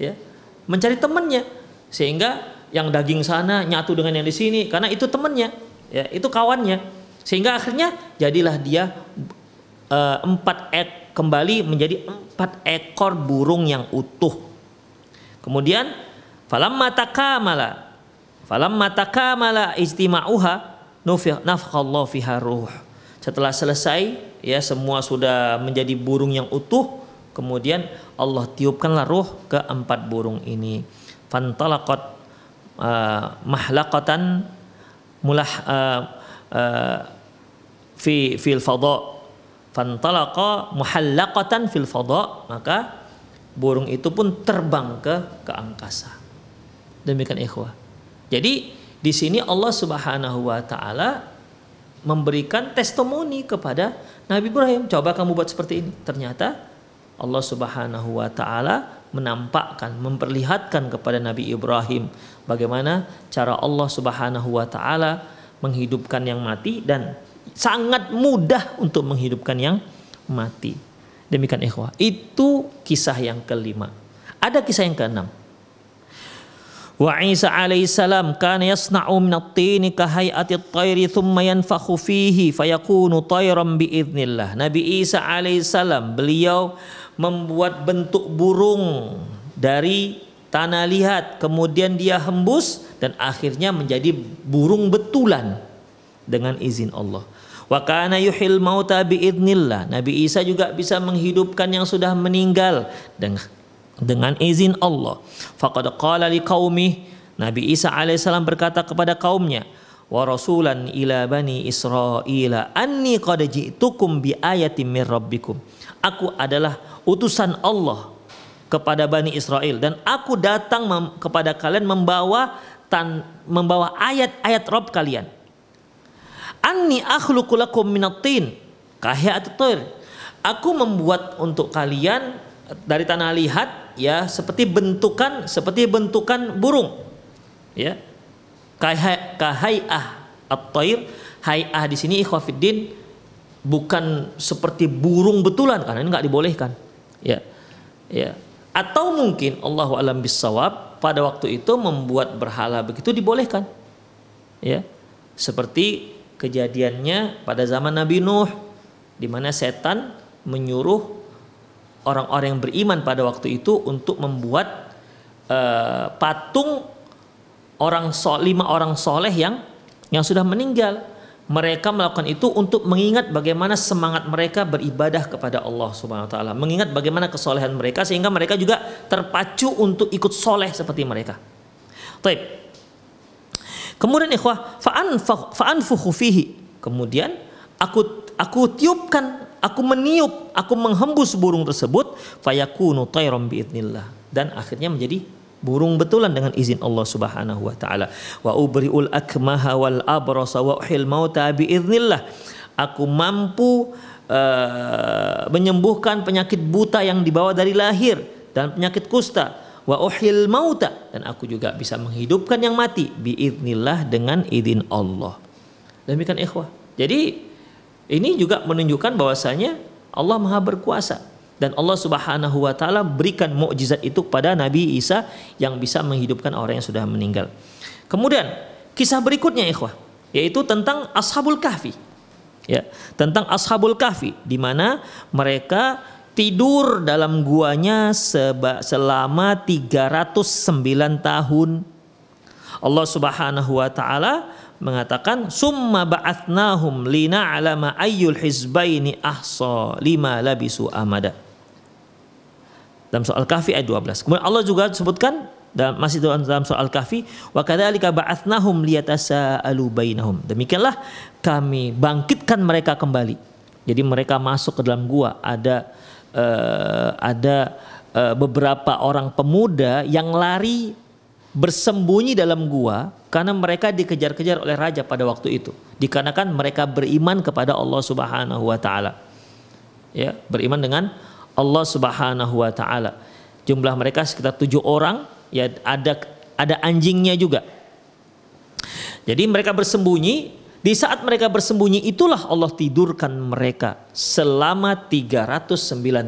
[SPEAKER 1] ya mencari temennya sehingga yang daging sana nyatu dengan yang di sini karena itu temennya ya itu kawannya sehingga akhirnya jadilah dia e, empat ek kembali menjadi empat ekor burung yang utuh kemudian falam mataka malah falam mataka malah istima'uha Allah fiha ruh setelah selesai, ya semua sudah menjadi burung yang utuh. Kemudian Allah tiupkanlah ruh ke empat burung ini. Fantalaqat uh, mahlaqatan mulah uh, uh, fi fil fada Fantalaqa muhallaqatan fil fada maka burung itu pun terbang ke ke angkasa. Demikian ikhwah. Jadi di sini Allah Subhanahu wa taala memberikan testimoni kepada Nabi Ibrahim. Coba kamu buat seperti ini. Ternyata Allah Subhanahu wa taala menampakkan, memperlihatkan kepada Nabi Ibrahim bagaimana cara Allah Subhanahu wa taala menghidupkan yang mati dan sangat mudah untuk menghidupkan yang mati. Demikian ikhwah. Itu kisah yang kelima. Ada kisah yang keenam. Wa Isa salam kana yasna'u min at-tini ka hay'ati at-tayri thumma yanfakhu fihi fayakunu tayran biidznillah. Nabi Isa alaihi salam beliau membuat bentuk burung dari tanah lihat kemudian dia hembus dan akhirnya menjadi burung betulan dengan izin Allah. Wa kana yuhil mauta biidznillah. Nabi Isa juga bisa menghidupkan yang sudah meninggal dengan dengan izin Allah. Faqad qala liqaumi Nabi Isa alaihissalam berkata kepada kaumnya, wa rasulan ila bani Israila anni qad ji'tukum bi ayatin mir rabbikum. Aku adalah utusan Allah kepada Bani Israel dan aku datang kepada kalian membawa tan membawa ayat-ayat Rob kalian. Anni akhluqu lakum minatin kahyatit Aku membuat untuk kalian dari tanah lihat ya seperti bentukan seperti bentukan burung ya kahai'ah at-tair hai'ah di sini ikhwafiddin bukan seperti burung betulan karena ini nggak dibolehkan ya ya atau mungkin Allah alam bisawab pada waktu itu membuat berhala begitu dibolehkan ya seperti kejadiannya pada zaman Nabi Nuh di mana setan menyuruh orang-orang yang beriman pada waktu itu untuk membuat uh, patung orang so, lima orang soleh yang yang sudah meninggal. Mereka melakukan itu untuk mengingat bagaimana semangat mereka beribadah kepada Allah Subhanahu wa taala, mengingat bagaimana kesolehan mereka sehingga mereka juga terpacu untuk ikut soleh seperti mereka. Taib. Kemudian ikhwah fa'an faan fihi. Kemudian aku aku tiupkan aku meniup, aku menghembus burung tersebut, fayakunu tayrom biidnillah dan akhirnya menjadi burung betulan dengan izin Allah Subhanahu wa taala. Wa ubriul akmaha wal abrasa wa uhil mauta biidnillah. Aku mampu uh, menyembuhkan penyakit buta yang dibawa dari lahir dan penyakit kusta wa uhil mauta dan aku juga bisa menghidupkan yang mati biidnillah dengan izin Allah. Demikian ikhwah. Jadi ini juga menunjukkan bahwasanya Allah Maha berkuasa dan Allah Subhanahu wa taala berikan mukjizat itu kepada Nabi Isa yang bisa menghidupkan orang yang sudah meninggal. Kemudian kisah berikutnya ikhwah yaitu tentang Ashabul Kahfi. Ya, tentang Ashabul Kahfi di mana mereka tidur dalam guanya selama 309 tahun. Allah Subhanahu wa taala mengatakan summa ba'atsnahum lina alama ayyul hizbaini ahsa lima labisu amada. Dalam soal kahfi ayat 12. Kemudian Allah juga sebutkan dalam masih dalam soal kahfi wa kadzalika ba'atsnahum liyatasaalu bainahum. Demikianlah kami bangkitkan mereka kembali. Jadi mereka masuk ke dalam gua ada uh, ada uh, beberapa orang pemuda yang lari bersembunyi dalam gua karena mereka dikejar-kejar oleh raja pada waktu itu dikarenakan mereka beriman kepada Allah Subhanahu wa taala. Ya, beriman dengan Allah Subhanahu wa taala. Jumlah mereka sekitar tujuh orang, ya ada ada anjingnya juga. Jadi mereka bersembunyi, di saat mereka bersembunyi itulah Allah tidurkan mereka selama 309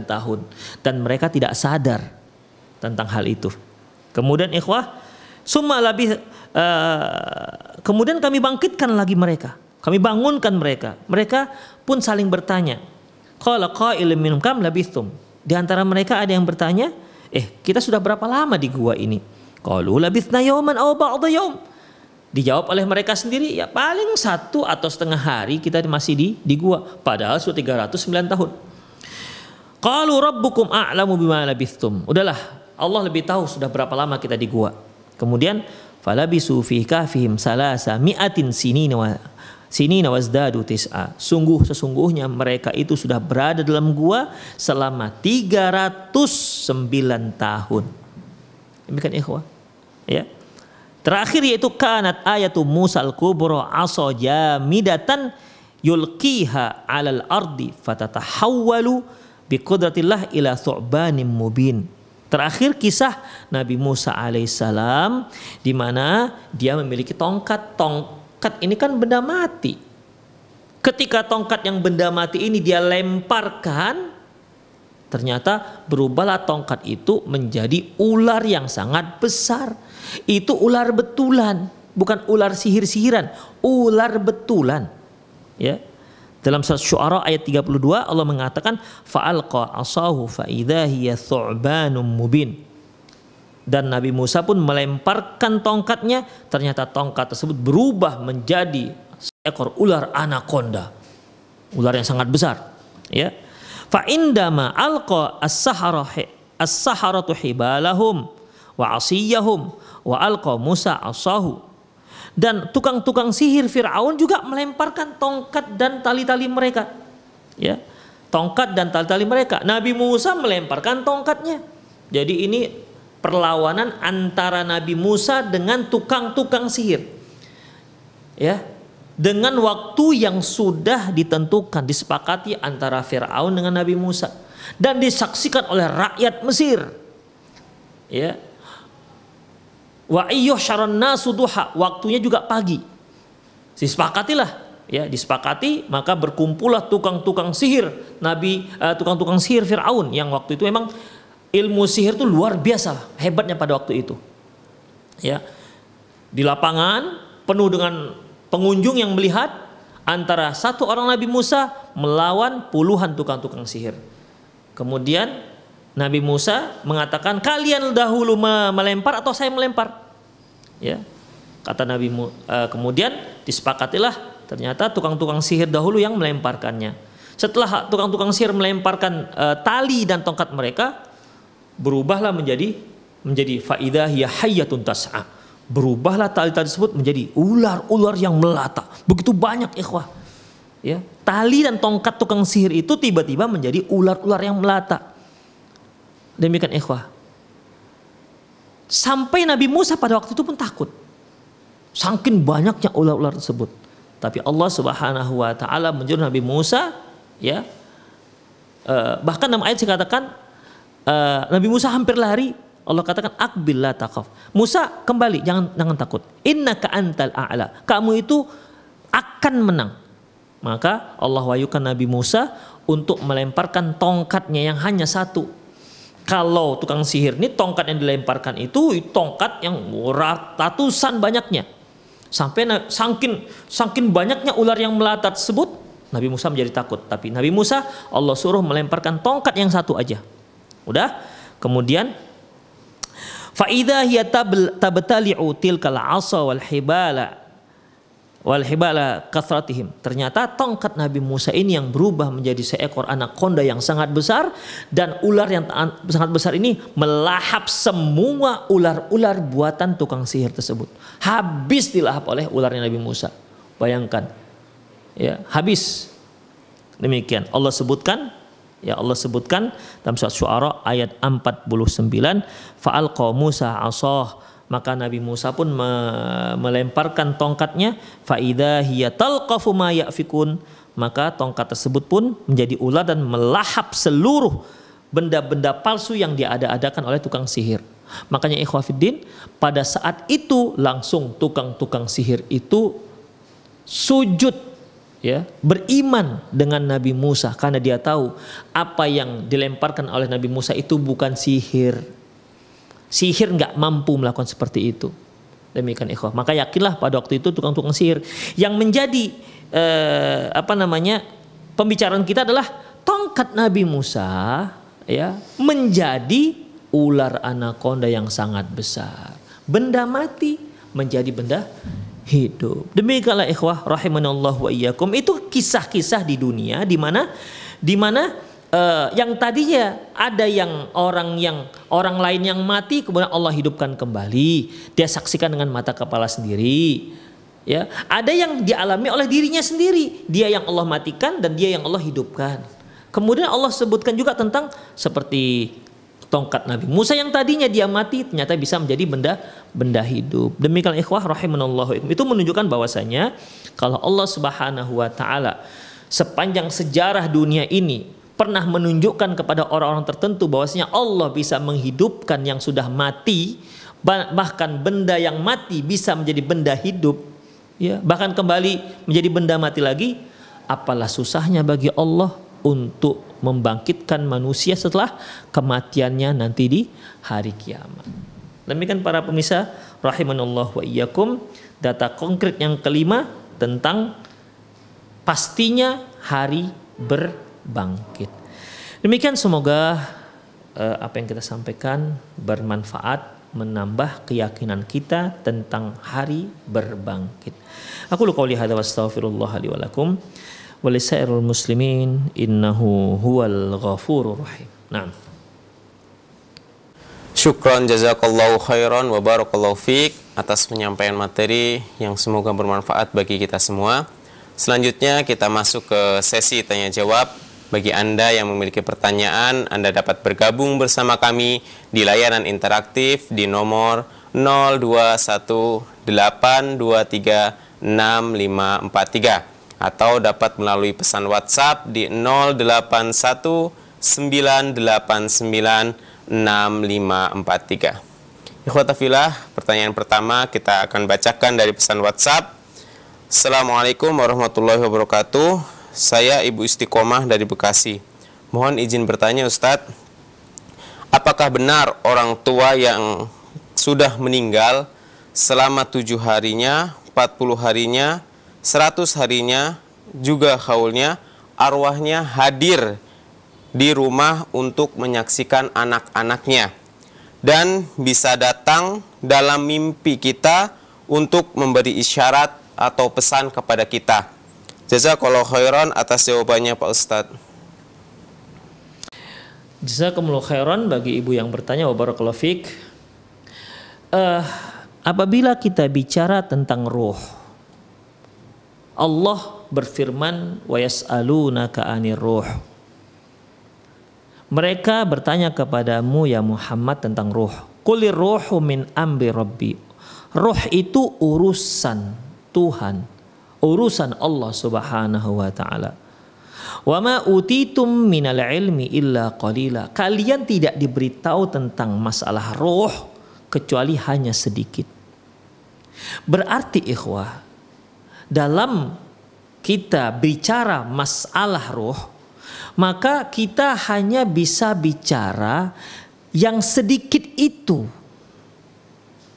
[SPEAKER 1] tahun dan mereka tidak sadar tentang hal itu. Kemudian ikhwah Summa lebih eh, uh, kemudian kami bangkitkan lagi mereka. Kami bangunkan mereka. Mereka pun saling bertanya. kalau Qala qailun kamu lebih labithum? Di antara mereka ada yang bertanya, "Eh, kita sudah berapa lama di gua ini?" Qalu lebih yawman aw ba'da yawm. Dijawab oleh mereka sendiri, "Ya paling satu atau setengah hari kita masih di di gua, padahal sudah 309 tahun." Qalu rabbukum a'lamu bima labithtum. Udahlah, Allah lebih tahu sudah berapa lama kita di gua. Kemudian falabisu fi kafim salasa mi'atin sini wa sini nawazdadu tis'a. Sungguh sesungguhnya mereka itu sudah berada dalam gua selama 309 tahun. Demikian ikhwah. Ya. Terakhir yaitu kanat ayatu Musa al-kubra aso jamidatan yulqiha alal ardi fatatahawwalu biqudratillah ila thu'banin mubin. Terakhir kisah Nabi Musa alaihissalam di mana dia memiliki tongkat. Tongkat ini kan benda mati. Ketika tongkat yang benda mati ini dia lemparkan, ternyata berubahlah tongkat itu menjadi ular yang sangat besar. Itu ular betulan, bukan ular sihir-sihiran, ular betulan. Ya, dalam surat Syu'ara ayat 32 Allah mengatakan fa'alqa asahu fa'idha hiya thu'banum mubin. Dan Nabi Musa pun melemparkan tongkatnya, ternyata tongkat tersebut berubah menjadi seekor ular anaconda. Ular yang sangat besar, ya. fa'indama alqa as-sahara as-saharatu hibalahum wa asiyahum wa alqa Musa asahu dan tukang-tukang sihir Firaun juga melemparkan tongkat dan tali-tali mereka. Ya. Tongkat dan tali-tali mereka. Nabi Musa melemparkan tongkatnya. Jadi ini perlawanan antara Nabi Musa dengan tukang-tukang sihir. Ya, dengan waktu yang sudah ditentukan disepakati antara Firaun dengan Nabi Musa dan disaksikan oleh rakyat Mesir. Ya, Wa iyyuh waktunya juga pagi. Disepakatilah ya disepakati maka berkumpullah tukang-tukang sihir nabi tukang eh, tukang-tukang sihir Firaun yang waktu itu memang ilmu sihir itu luar biasa hebatnya pada waktu itu ya di lapangan penuh dengan pengunjung yang melihat antara satu orang Nabi Musa melawan puluhan tukang-tukang sihir kemudian Nabi Musa mengatakan kalian dahulu melempar atau saya melempar. Ya. Kata Nabi Mu, uh, kemudian disepakatilah ternyata tukang-tukang sihir dahulu yang melemparkannya. Setelah tukang-tukang sihir melemparkan uh, tali dan tongkat mereka berubahlah menjadi menjadi faidah ya hayyatun Berubahlah tali-tali tersebut menjadi ular-ular yang melata. Begitu banyak ikhwah. Ya, tali dan tongkat tukang sihir itu tiba-tiba menjadi ular-ular yang melata Demikian ikhwah. Sampai Nabi Musa pada waktu itu pun takut. Sangkin banyaknya ular-ular tersebut. Tapi Allah Subhanahu wa taala menyuruh Nabi Musa ya. Eh, bahkan dalam ayat dikatakan eh, Nabi Musa hampir lari Allah katakan akbil la taqaf. Musa kembali jangan jangan takut. Innaka antal a'la. Kamu itu akan menang. Maka Allah wahyukan Nabi Musa untuk melemparkan tongkatnya yang hanya satu kalau tukang sihir ini tongkat yang dilemparkan itu tongkat yang murah ratusan banyaknya. Sampai sangkin sangkin banyaknya ular yang melata tersebut, Nabi Musa menjadi takut. Tapi Nabi Musa Allah suruh melemparkan tongkat yang satu aja. Udah? Kemudian faida hiya tabtali'u tilkal 'asa wal hibala wal hibala kathratihim. Ternyata tongkat Nabi Musa ini yang berubah menjadi seekor anak konda yang sangat besar dan ular yang sangat besar ini melahap semua ular-ular buatan tukang sihir tersebut. Habis dilahap oleh ularnya Nabi Musa. Bayangkan. Ya, habis. Demikian Allah sebutkan Ya Allah sebutkan dalam surat Syuara ayat 49 fa'al Musa asah maka Nabi Musa pun melemparkan tongkatnya faida hiya talqafu ma ya'fikun maka tongkat tersebut pun menjadi ular dan melahap seluruh benda-benda palsu yang diada-adakan oleh tukang sihir. Makanya ikhwafiddin pada saat itu langsung tukang-tukang sihir itu sujud ya beriman dengan Nabi Musa karena dia tahu apa yang dilemparkan oleh Nabi Musa itu bukan sihir Sihir nggak mampu melakukan seperti itu. Demikian ikhwah. Maka yakinlah pada waktu itu tukang-tukang sihir yang menjadi eh, apa namanya pembicaraan kita adalah tongkat Nabi Musa ya menjadi ular anakonda yang sangat besar. Benda mati menjadi benda hidup. Demikianlah ikhwah rahimanallah wa iyyakum. Itu kisah-kisah di dunia di mana di mana uh, yang tadinya ada yang orang yang orang lain yang mati kemudian Allah hidupkan kembali dia saksikan dengan mata kepala sendiri ya ada yang dialami oleh dirinya sendiri dia yang Allah matikan dan dia yang Allah hidupkan kemudian Allah sebutkan juga tentang seperti tongkat Nabi Musa yang tadinya dia mati ternyata bisa menjadi benda benda hidup. Demikian ikhwah rahimanallahu itu menunjukkan bahwasanya kalau Allah Subhanahu wa taala sepanjang sejarah dunia ini pernah menunjukkan kepada orang-orang tertentu bahwasanya Allah bisa menghidupkan yang sudah mati bahkan benda yang mati bisa menjadi benda hidup ya bahkan kembali menjadi benda mati lagi apalah susahnya bagi Allah untuk membangkitkan manusia setelah kematiannya nanti di hari kiamat demikian para pemirsa rahimanallah wa iyyakum data konkret yang kelima tentang pastinya hari ber bangkit. Demikian semoga eh, apa yang kita sampaikan bermanfaat menambah keyakinan kita tentang hari berbangkit. Aku lu qauli hadza wastaghfirullah li wa lakum wa lisairil muslimin innahu huwal ghafurur rahim.
[SPEAKER 2] Naam. Syukran jazakallahu khairan wa barakallahu fiik atas penyampaian materi yang semoga bermanfaat bagi kita semua. Selanjutnya kita masuk ke sesi tanya jawab bagi Anda yang memiliki pertanyaan, Anda dapat bergabung bersama kami di layanan interaktif di nomor 0218236543 atau dapat melalui pesan WhatsApp di 0819896543. Ikhwatafillah, pertanyaan pertama kita akan bacakan dari pesan WhatsApp. Assalamualaikum warahmatullahi wabarakatuh saya Ibu Istiqomah dari Bekasi. Mohon izin bertanya Ustadz, apakah benar orang tua yang sudah meninggal selama tujuh harinya, 40 harinya, 100 harinya, juga haulnya, arwahnya hadir di rumah untuk menyaksikan anak-anaknya dan bisa datang dalam mimpi kita untuk memberi isyarat atau pesan kepada kita. Jazakallahu khairan atas jawabannya Pak Ustadz.
[SPEAKER 1] Jazakumullah khairan bagi ibu yang bertanya barakallahu fik. Uh, apabila kita bicara tentang ruh, Allah berfirman wa yas'alunaka 'anir ruh. Mereka bertanya kepadamu ya Muhammad tentang ruh. Kulir ruhu min amri rabbi. Ruh itu urusan Tuhan urusan Allah Subhanahu wa taala. Wa ma utitum minal ilmi illa qalila. Kalian tidak diberitahu tentang masalah roh kecuali hanya sedikit. Berarti ikhwah, dalam kita bicara masalah roh, maka kita hanya bisa bicara yang sedikit itu.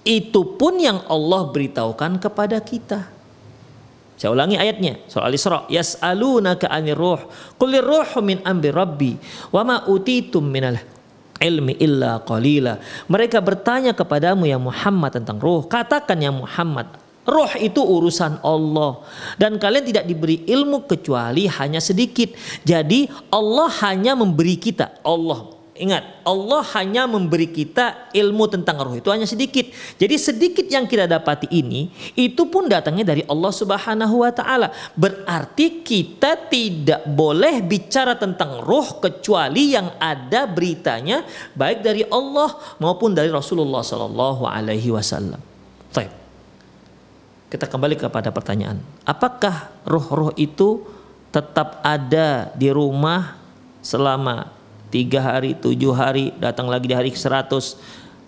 [SPEAKER 1] Itu pun yang Allah beritahukan kepada kita. Saya ulangi ayatnya surah Al Isra. Yas'alunaka 'anir ruh. Qulir ruhu min amri rabbi wama utitum minal ilmi illa qalila. Mereka bertanya kepadamu ya Muhammad tentang ruh. Katakan ya Muhammad, Roh itu urusan Allah dan kalian tidak diberi ilmu kecuali hanya sedikit. Jadi Allah hanya memberi kita Allah Ingat, Allah hanya memberi kita ilmu tentang ruh itu hanya sedikit. Jadi sedikit yang kita dapati ini itu pun datangnya dari Allah Subhanahu wa taala. Berarti kita tidak boleh bicara tentang ruh kecuali yang ada beritanya baik dari Allah maupun dari Rasulullah sallallahu alaihi wasallam. Baik. Kita kembali kepada pertanyaan. Apakah ruh-ruh itu tetap ada di rumah selama tiga hari, tujuh hari, datang lagi di hari ke-100,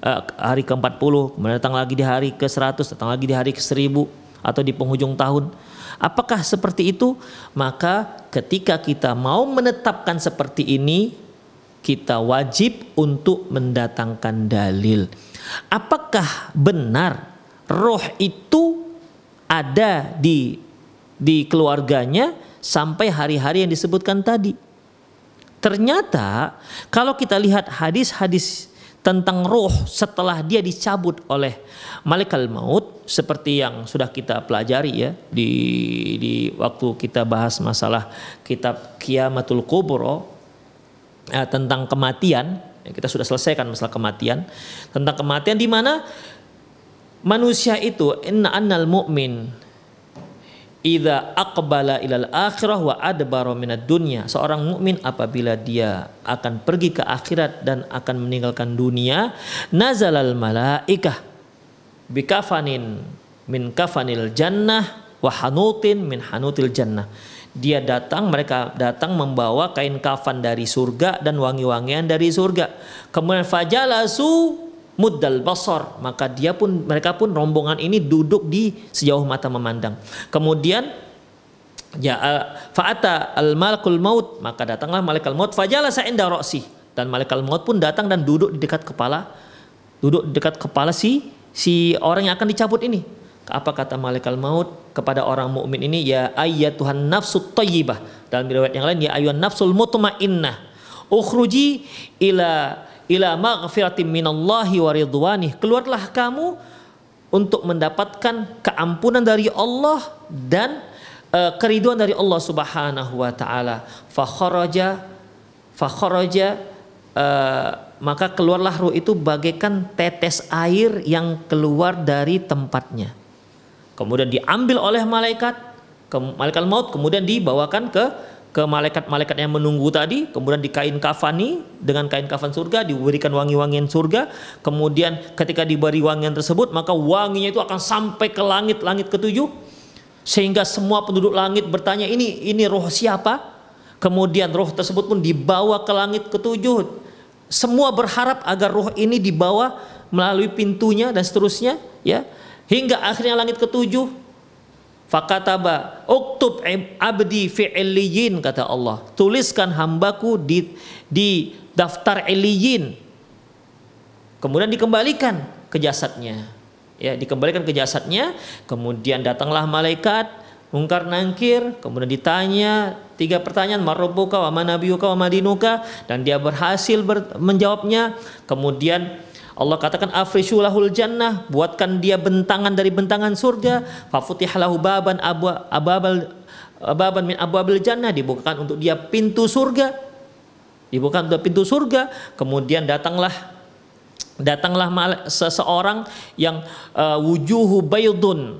[SPEAKER 1] eh, hari ke-40, kemudian datang lagi di hari ke-100, datang lagi di hari ke-1000 atau di penghujung tahun. Apakah seperti itu? Maka ketika kita mau menetapkan seperti ini, kita wajib untuk mendatangkan dalil. Apakah benar roh itu ada di di keluarganya sampai hari-hari yang disebutkan tadi? Ternyata kalau kita lihat hadis-hadis tentang roh setelah dia dicabut oleh malaikat maut seperti yang sudah kita pelajari ya di di waktu kita bahas masalah kitab Kiamatul Kubro eh, tentang kematian ya, kita sudah selesaikan masalah kematian tentang kematian di mana manusia itu inna annal mu'min ida akbala ilal akhirah wa ada minad dunya. Seorang mukmin apabila dia akan pergi ke akhirat dan akan meninggalkan dunia, nazalal malaikah bikafanin min kafanil jannah wa hanutin min hanutil jannah. Dia datang, mereka datang membawa kain kafan dari surga dan wangi-wangian dari surga. Kemudian fajalasu muddal basar maka dia pun mereka pun rombongan ini duduk di sejauh mata memandang kemudian ya eh, faata al malakul maut maka datanglah malaikat maut fajalasa inda roksi dan malaikat maut pun datang dan duduk di dekat kepala duduk di dekat kepala si si orang yang akan dicabut ini apa kata malaikat maut kepada orang mukmin ini ya ayat Tuhan nafsu thayyibah dalam riwayat yang lain ya ayat nafsul mutmainnah ukhruji ila ila maghfiratin minallahi wa ridwanih. Keluarlah kamu untuk mendapatkan keampunan dari Allah dan uh, keriduan dari Allah Subhanahu wa taala. Fa kharaja fa kharaja uh, maka keluarlah ruh itu bagaikan tetes air yang keluar dari tempatnya. Kemudian diambil oleh malaikat, ke, malaikat maut kemudian dibawakan ke ke malaikat-malaikat yang menunggu tadi, kemudian dikain kafani dengan kain kafan surga, diberikan wangi-wangian surga, kemudian ketika diberi wangian tersebut, maka wanginya itu akan sampai ke langit, langit ketujuh, sehingga semua penduduk langit bertanya ini ini roh siapa? Kemudian roh tersebut pun dibawa ke langit ketujuh, semua berharap agar roh ini dibawa melalui pintunya dan seterusnya, ya hingga akhirnya langit ketujuh Fakataba uktub abdi fi'liyin kata Allah. Tuliskan hambaku di di daftar iliyin. Kemudian dikembalikan ke jasadnya. Ya, dikembalikan ke jasadnya, kemudian datanglah malaikat mungkar nangkir, kemudian ditanya tiga pertanyaan Marubuka wa manabiyuka, wa madinuka dan dia berhasil ber, menjawabnya. Kemudian Allah katakan afrisulahul jannah, buatkan dia bentangan dari bentangan surga, fafutihalahu baban abu ababal baban min abil jannah, dibukakan untuk dia pintu surga. Dibukakan untuk pintu surga, kemudian datanglah datanglah seseorang yang uh, wujuhu bayudun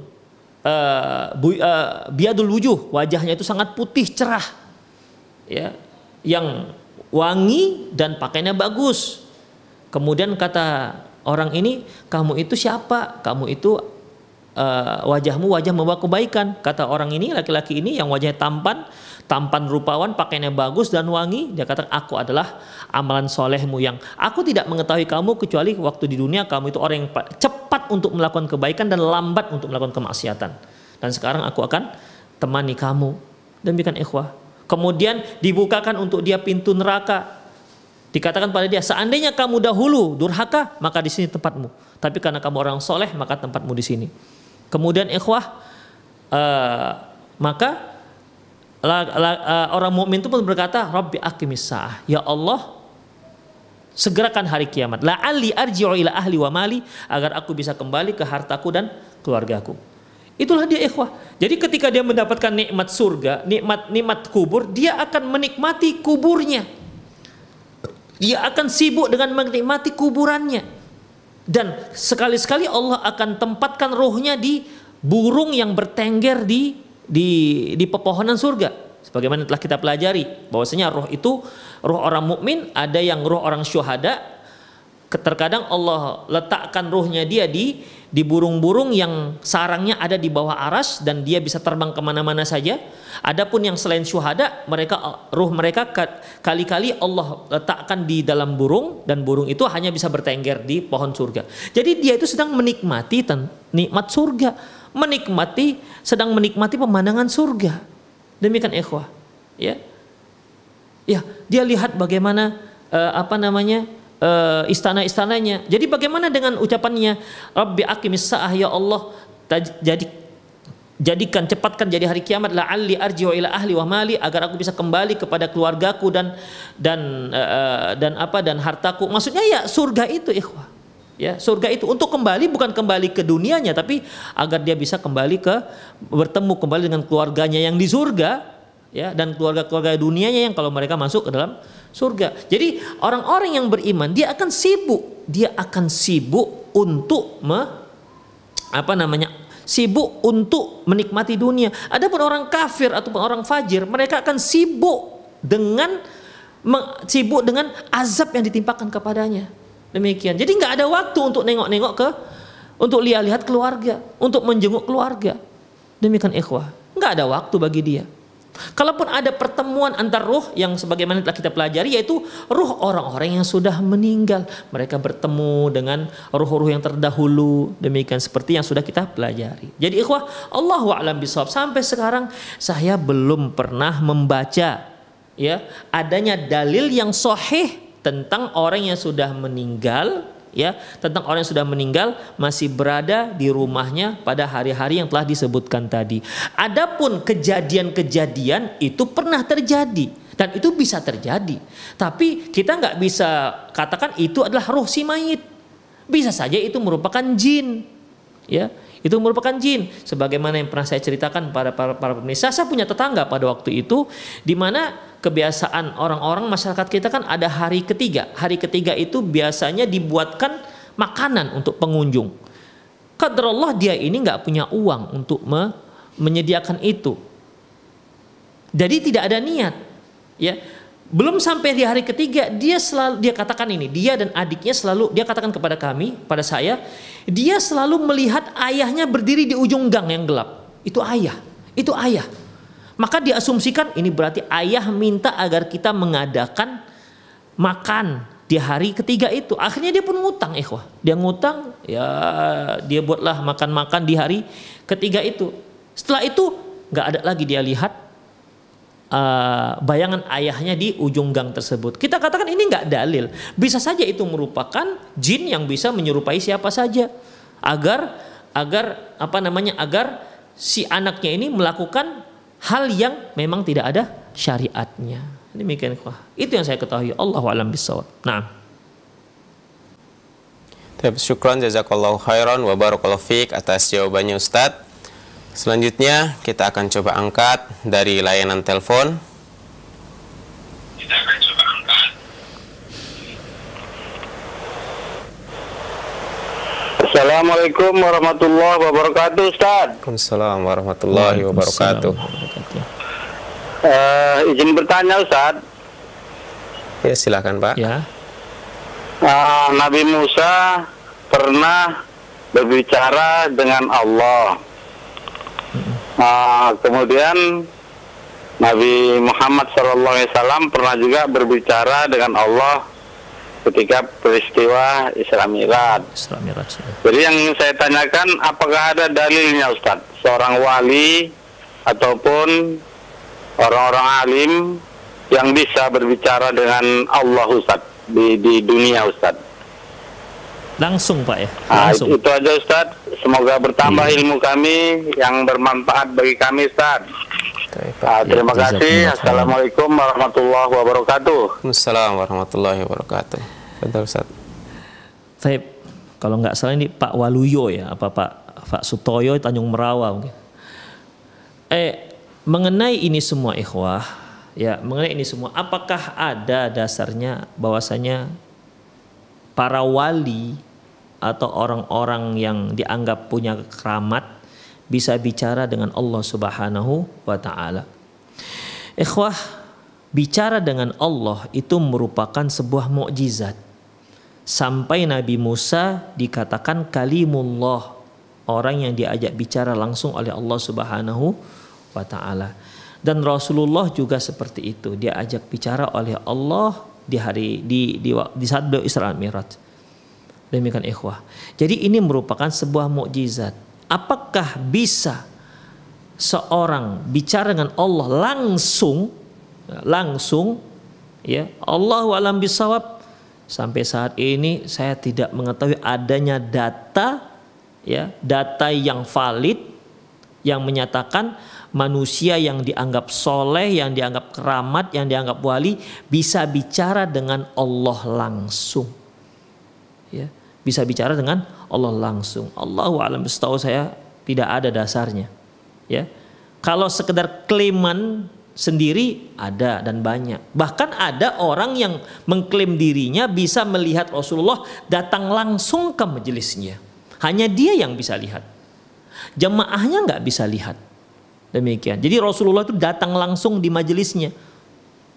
[SPEAKER 1] uh, bu, uh, biadul wujuh, wajahnya itu sangat putih cerah. Ya, yang wangi dan pakainya bagus Kemudian kata orang ini, kamu itu siapa? Kamu itu uh, wajahmu wajah membawa kebaikan. Kata orang ini, laki-laki ini yang wajahnya tampan, tampan rupawan, pakaiannya bagus dan wangi. Dia kata, aku adalah amalan solehmu yang aku tidak mengetahui kamu kecuali waktu di dunia kamu itu orang yang cepat untuk melakukan kebaikan dan lambat untuk melakukan kemaksiatan. Dan sekarang aku akan temani kamu. Demikian ikhwah. Kemudian dibukakan untuk dia pintu neraka Dikatakan pada dia, seandainya kamu dahulu durhaka, maka di sini tempatmu. Tapi karena kamu orang soleh, maka tempatmu di sini. Kemudian ikhwah, uh, maka la, la, uh, orang mukmin itu pun berkata, Rabbi akimis sah. Ya Allah, segerakan hari kiamat. La ali arji'u ila ahli wa mali, agar aku bisa kembali ke hartaku dan keluargaku. Itulah dia ikhwah. Jadi ketika dia mendapatkan nikmat surga, nikmat nikmat kubur, dia akan menikmati kuburnya dia akan sibuk dengan menikmati kuburannya. Dan sekali-sekali Allah akan tempatkan rohnya di burung yang bertengger di di di pepohonan surga. Sebagaimana telah kita pelajari bahwasanya roh itu roh orang mukmin, ada yang roh orang syuhada, terkadang Allah letakkan ruhnya dia di di burung-burung yang sarangnya ada di bawah aras dan dia bisa terbang kemana-mana saja. Adapun yang selain syuhada, mereka ruh mereka kali-kali Allah letakkan di dalam burung dan burung itu hanya bisa bertengger di pohon surga. Jadi dia itu sedang menikmati nikmat surga, menikmati sedang menikmati pemandangan surga. Demikian ikhwah, ya. Ya, dia lihat bagaimana eh, apa namanya? uh, istana-istananya. Jadi bagaimana dengan ucapannya Rabbi akimis sa'ah ya Allah jadi jadikan cepatkan jadi hari kiamat la ali arjiu ila ahli wa mali agar aku bisa kembali kepada keluargaku dan dan uh, dan apa dan hartaku. Maksudnya ya surga itu ikhwah. Ya, surga itu untuk kembali bukan kembali ke dunianya tapi agar dia bisa kembali ke bertemu kembali dengan keluarganya yang di surga ya dan keluarga-keluarga dunianya yang kalau mereka masuk ke dalam surga. Jadi orang-orang yang beriman dia akan sibuk, dia akan sibuk untuk me, apa namanya? sibuk untuk menikmati dunia. Adapun orang kafir atau orang fajir, mereka akan sibuk dengan sibuk dengan azab yang ditimpakan kepadanya. Demikian. Jadi nggak ada waktu untuk nengok-nengok ke untuk lihat-lihat keluarga, untuk menjenguk keluarga. Demikian ikhwah. Nggak ada waktu bagi dia. Kalaupun ada pertemuan antar ruh yang sebagaimana telah kita pelajari yaitu ruh orang-orang yang sudah meninggal. Mereka bertemu dengan ruh-ruh yang terdahulu. Demikian seperti yang sudah kita pelajari. Jadi ikhwah, wa a'lam bisawab. Sampai sekarang saya belum pernah membaca ya adanya dalil yang sahih tentang orang yang sudah meninggal ya tentang orang yang sudah meninggal masih berada di rumahnya pada hari-hari yang telah disebutkan tadi. Adapun kejadian-kejadian itu pernah terjadi dan itu bisa terjadi. Tapi kita nggak bisa katakan itu adalah roh si mayit. Bisa saja itu merupakan jin. Ya, itu merupakan jin. Sebagaimana yang pernah saya ceritakan pada para, para pemirsa, saya punya tetangga pada waktu itu di mana kebiasaan orang-orang masyarakat kita kan ada hari ketiga. Hari ketiga itu biasanya dibuatkan makanan untuk pengunjung. Allah dia ini nggak punya uang untuk me menyediakan itu. Jadi tidak ada niat. Ya, belum sampai di hari ketiga dia selalu dia katakan ini dia dan adiknya selalu dia katakan kepada kami pada saya dia selalu melihat ayahnya berdiri di ujung gang yang gelap. Itu ayah, itu ayah. Maka diasumsikan ini berarti ayah minta agar kita mengadakan makan di hari ketiga itu. Akhirnya dia pun ngutang ikhwah. Dia ngutang ya dia buatlah makan-makan di hari ketiga itu. Setelah itu nggak ada lagi dia lihat Eh, bayangan ayahnya di ujung gang tersebut. Kita katakan ini nggak dalil. Bisa saja itu merupakan jin yang bisa menyerupai siapa saja agar agar apa namanya agar si anaknya ini melakukan hal yang memang tidak ada syariatnya. Demikian kuah. Itu yang saya ketahui. Allah alam bisawab. Nah.
[SPEAKER 2] Terima syukran jazakallahu khairan wa barakallahu fiik atas jawabannya Ustadz. Selanjutnya kita akan coba angkat dari layanan telepon. Kita akan coba angkat. Assalamualaikum warahmatullahi wabarakatuh Ustaz. Waalaikumsalam warahmatullahi wabarakatuh. Uh, izin bertanya Ustaz. Ya silakan Pak. Ya. Uh, Nabi Musa pernah berbicara dengan Allah Ah, kemudian Nabi Muhammad SAW pernah juga berbicara dengan Allah ketika peristiwa Isra Mi'raj. Isra ya. Jadi yang ingin saya tanyakan apakah ada dalilnya Ustaz? Seorang wali ataupun orang-orang alim yang bisa berbicara dengan Allah Ustaz di, di dunia Ustaz.
[SPEAKER 1] Langsung Pak ya?
[SPEAKER 2] Ah, Langsung. Nah, itu aja Ustaz. Semoga bertambah ya. ilmu kami yang bermanfaat bagi kami Ustaz. Nah, terima ya, kasih. Assalamualaikum warahmatullahi wabarakatuh. Assalamualaikum warahmatullahi wabarakatuh. Betul Ustaz. Saya kalau nggak salah ini
[SPEAKER 1] Pak Waluyo ya, apa Pak Pak Sutoyo Tanjung Merawa mungkin. Eh mengenai ini semua ikhwah, ya mengenai ini semua apakah ada dasarnya bahwasanya para wali atau orang-orang yang dianggap punya keramat bisa bicara dengan Allah Subhanahu wa taala. Ikhwah, bicara dengan Allah itu merupakan sebuah mukjizat. Sampai Nabi Musa dikatakan kalimullah, orang yang diajak bicara langsung oleh Allah Subhanahu wa taala. Dan Rasulullah juga seperti itu, dia ajak bicara oleh Allah di hari di di, di saat beliau Isra Mi'raj Demikian ikhwah. Jadi ini merupakan sebuah mukjizat. Apakah bisa seorang bicara dengan Allah langsung langsung ya Allah alam bisawab sampai saat ini saya tidak mengetahui adanya data ya data yang valid yang menyatakan manusia yang dianggap soleh, yang dianggap keramat, yang dianggap wali bisa bicara dengan Allah langsung. Ya bisa bicara dengan Allah langsung. Allahu alam setahu saya tidak ada dasarnya. Ya. Kalau sekedar klaiman sendiri ada dan banyak. Bahkan ada orang yang mengklaim dirinya bisa melihat Rasulullah datang langsung ke majelisnya. Hanya dia yang bisa lihat. Jemaahnya nggak bisa lihat. Demikian. Jadi Rasulullah itu datang langsung di majelisnya.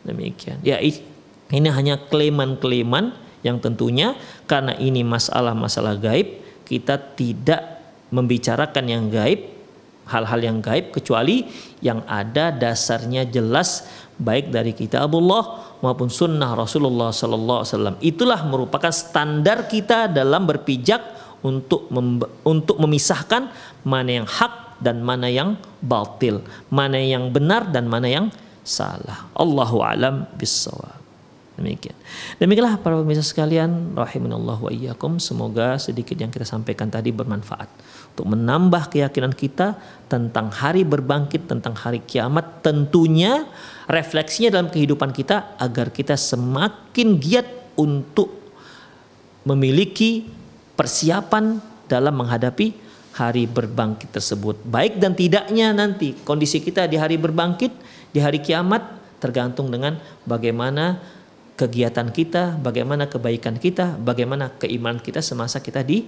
[SPEAKER 1] Demikian. Ya ini hanya klaiman-klaiman yang tentunya karena ini masalah-masalah gaib kita tidak membicarakan yang gaib hal-hal yang gaib kecuali yang ada dasarnya jelas baik dari kita Abdullah maupun sunnah Rasulullah sallallahu alaihi wasallam. Itulah merupakan standar kita dalam berpijak untuk mem untuk memisahkan mana yang hak dan mana yang batil, mana yang benar dan mana yang salah. Allahu alam bisawab. Demikian. Demikianlah para pemirsa sekalian, rahimanallah wa iyyakum. Semoga sedikit yang kita sampaikan tadi bermanfaat untuk menambah keyakinan kita tentang hari berbangkit, tentang hari kiamat. Tentunya refleksinya dalam kehidupan kita agar kita semakin giat untuk memiliki persiapan dalam menghadapi hari berbangkit tersebut. Baik dan tidaknya nanti kondisi kita di hari berbangkit, di hari kiamat tergantung dengan bagaimana kegiatan kita, bagaimana kebaikan kita, bagaimana keimanan kita semasa kita di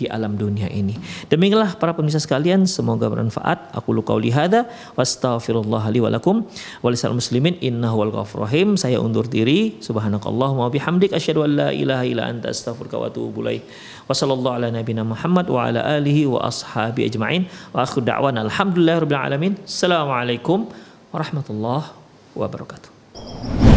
[SPEAKER 1] di alam dunia ini. Demikianlah para pemirsa sekalian, semoga bermanfaat. Aku luka lihada, wastafirullah li walakum, walisal muslimin inna huwal ghafur Saya undur diri. subhanakallah, wa bihamdik asyhadu an la ilaha illa anta astaghfir kawatu atubu Wa sallallahu ala nabina Muhammad wa ala alihi wa ashabi ajmain. Wa akhir da'wana alhamdulillahirabbil alamin. Assalamualaikum warahmatullahi wabarakatuh.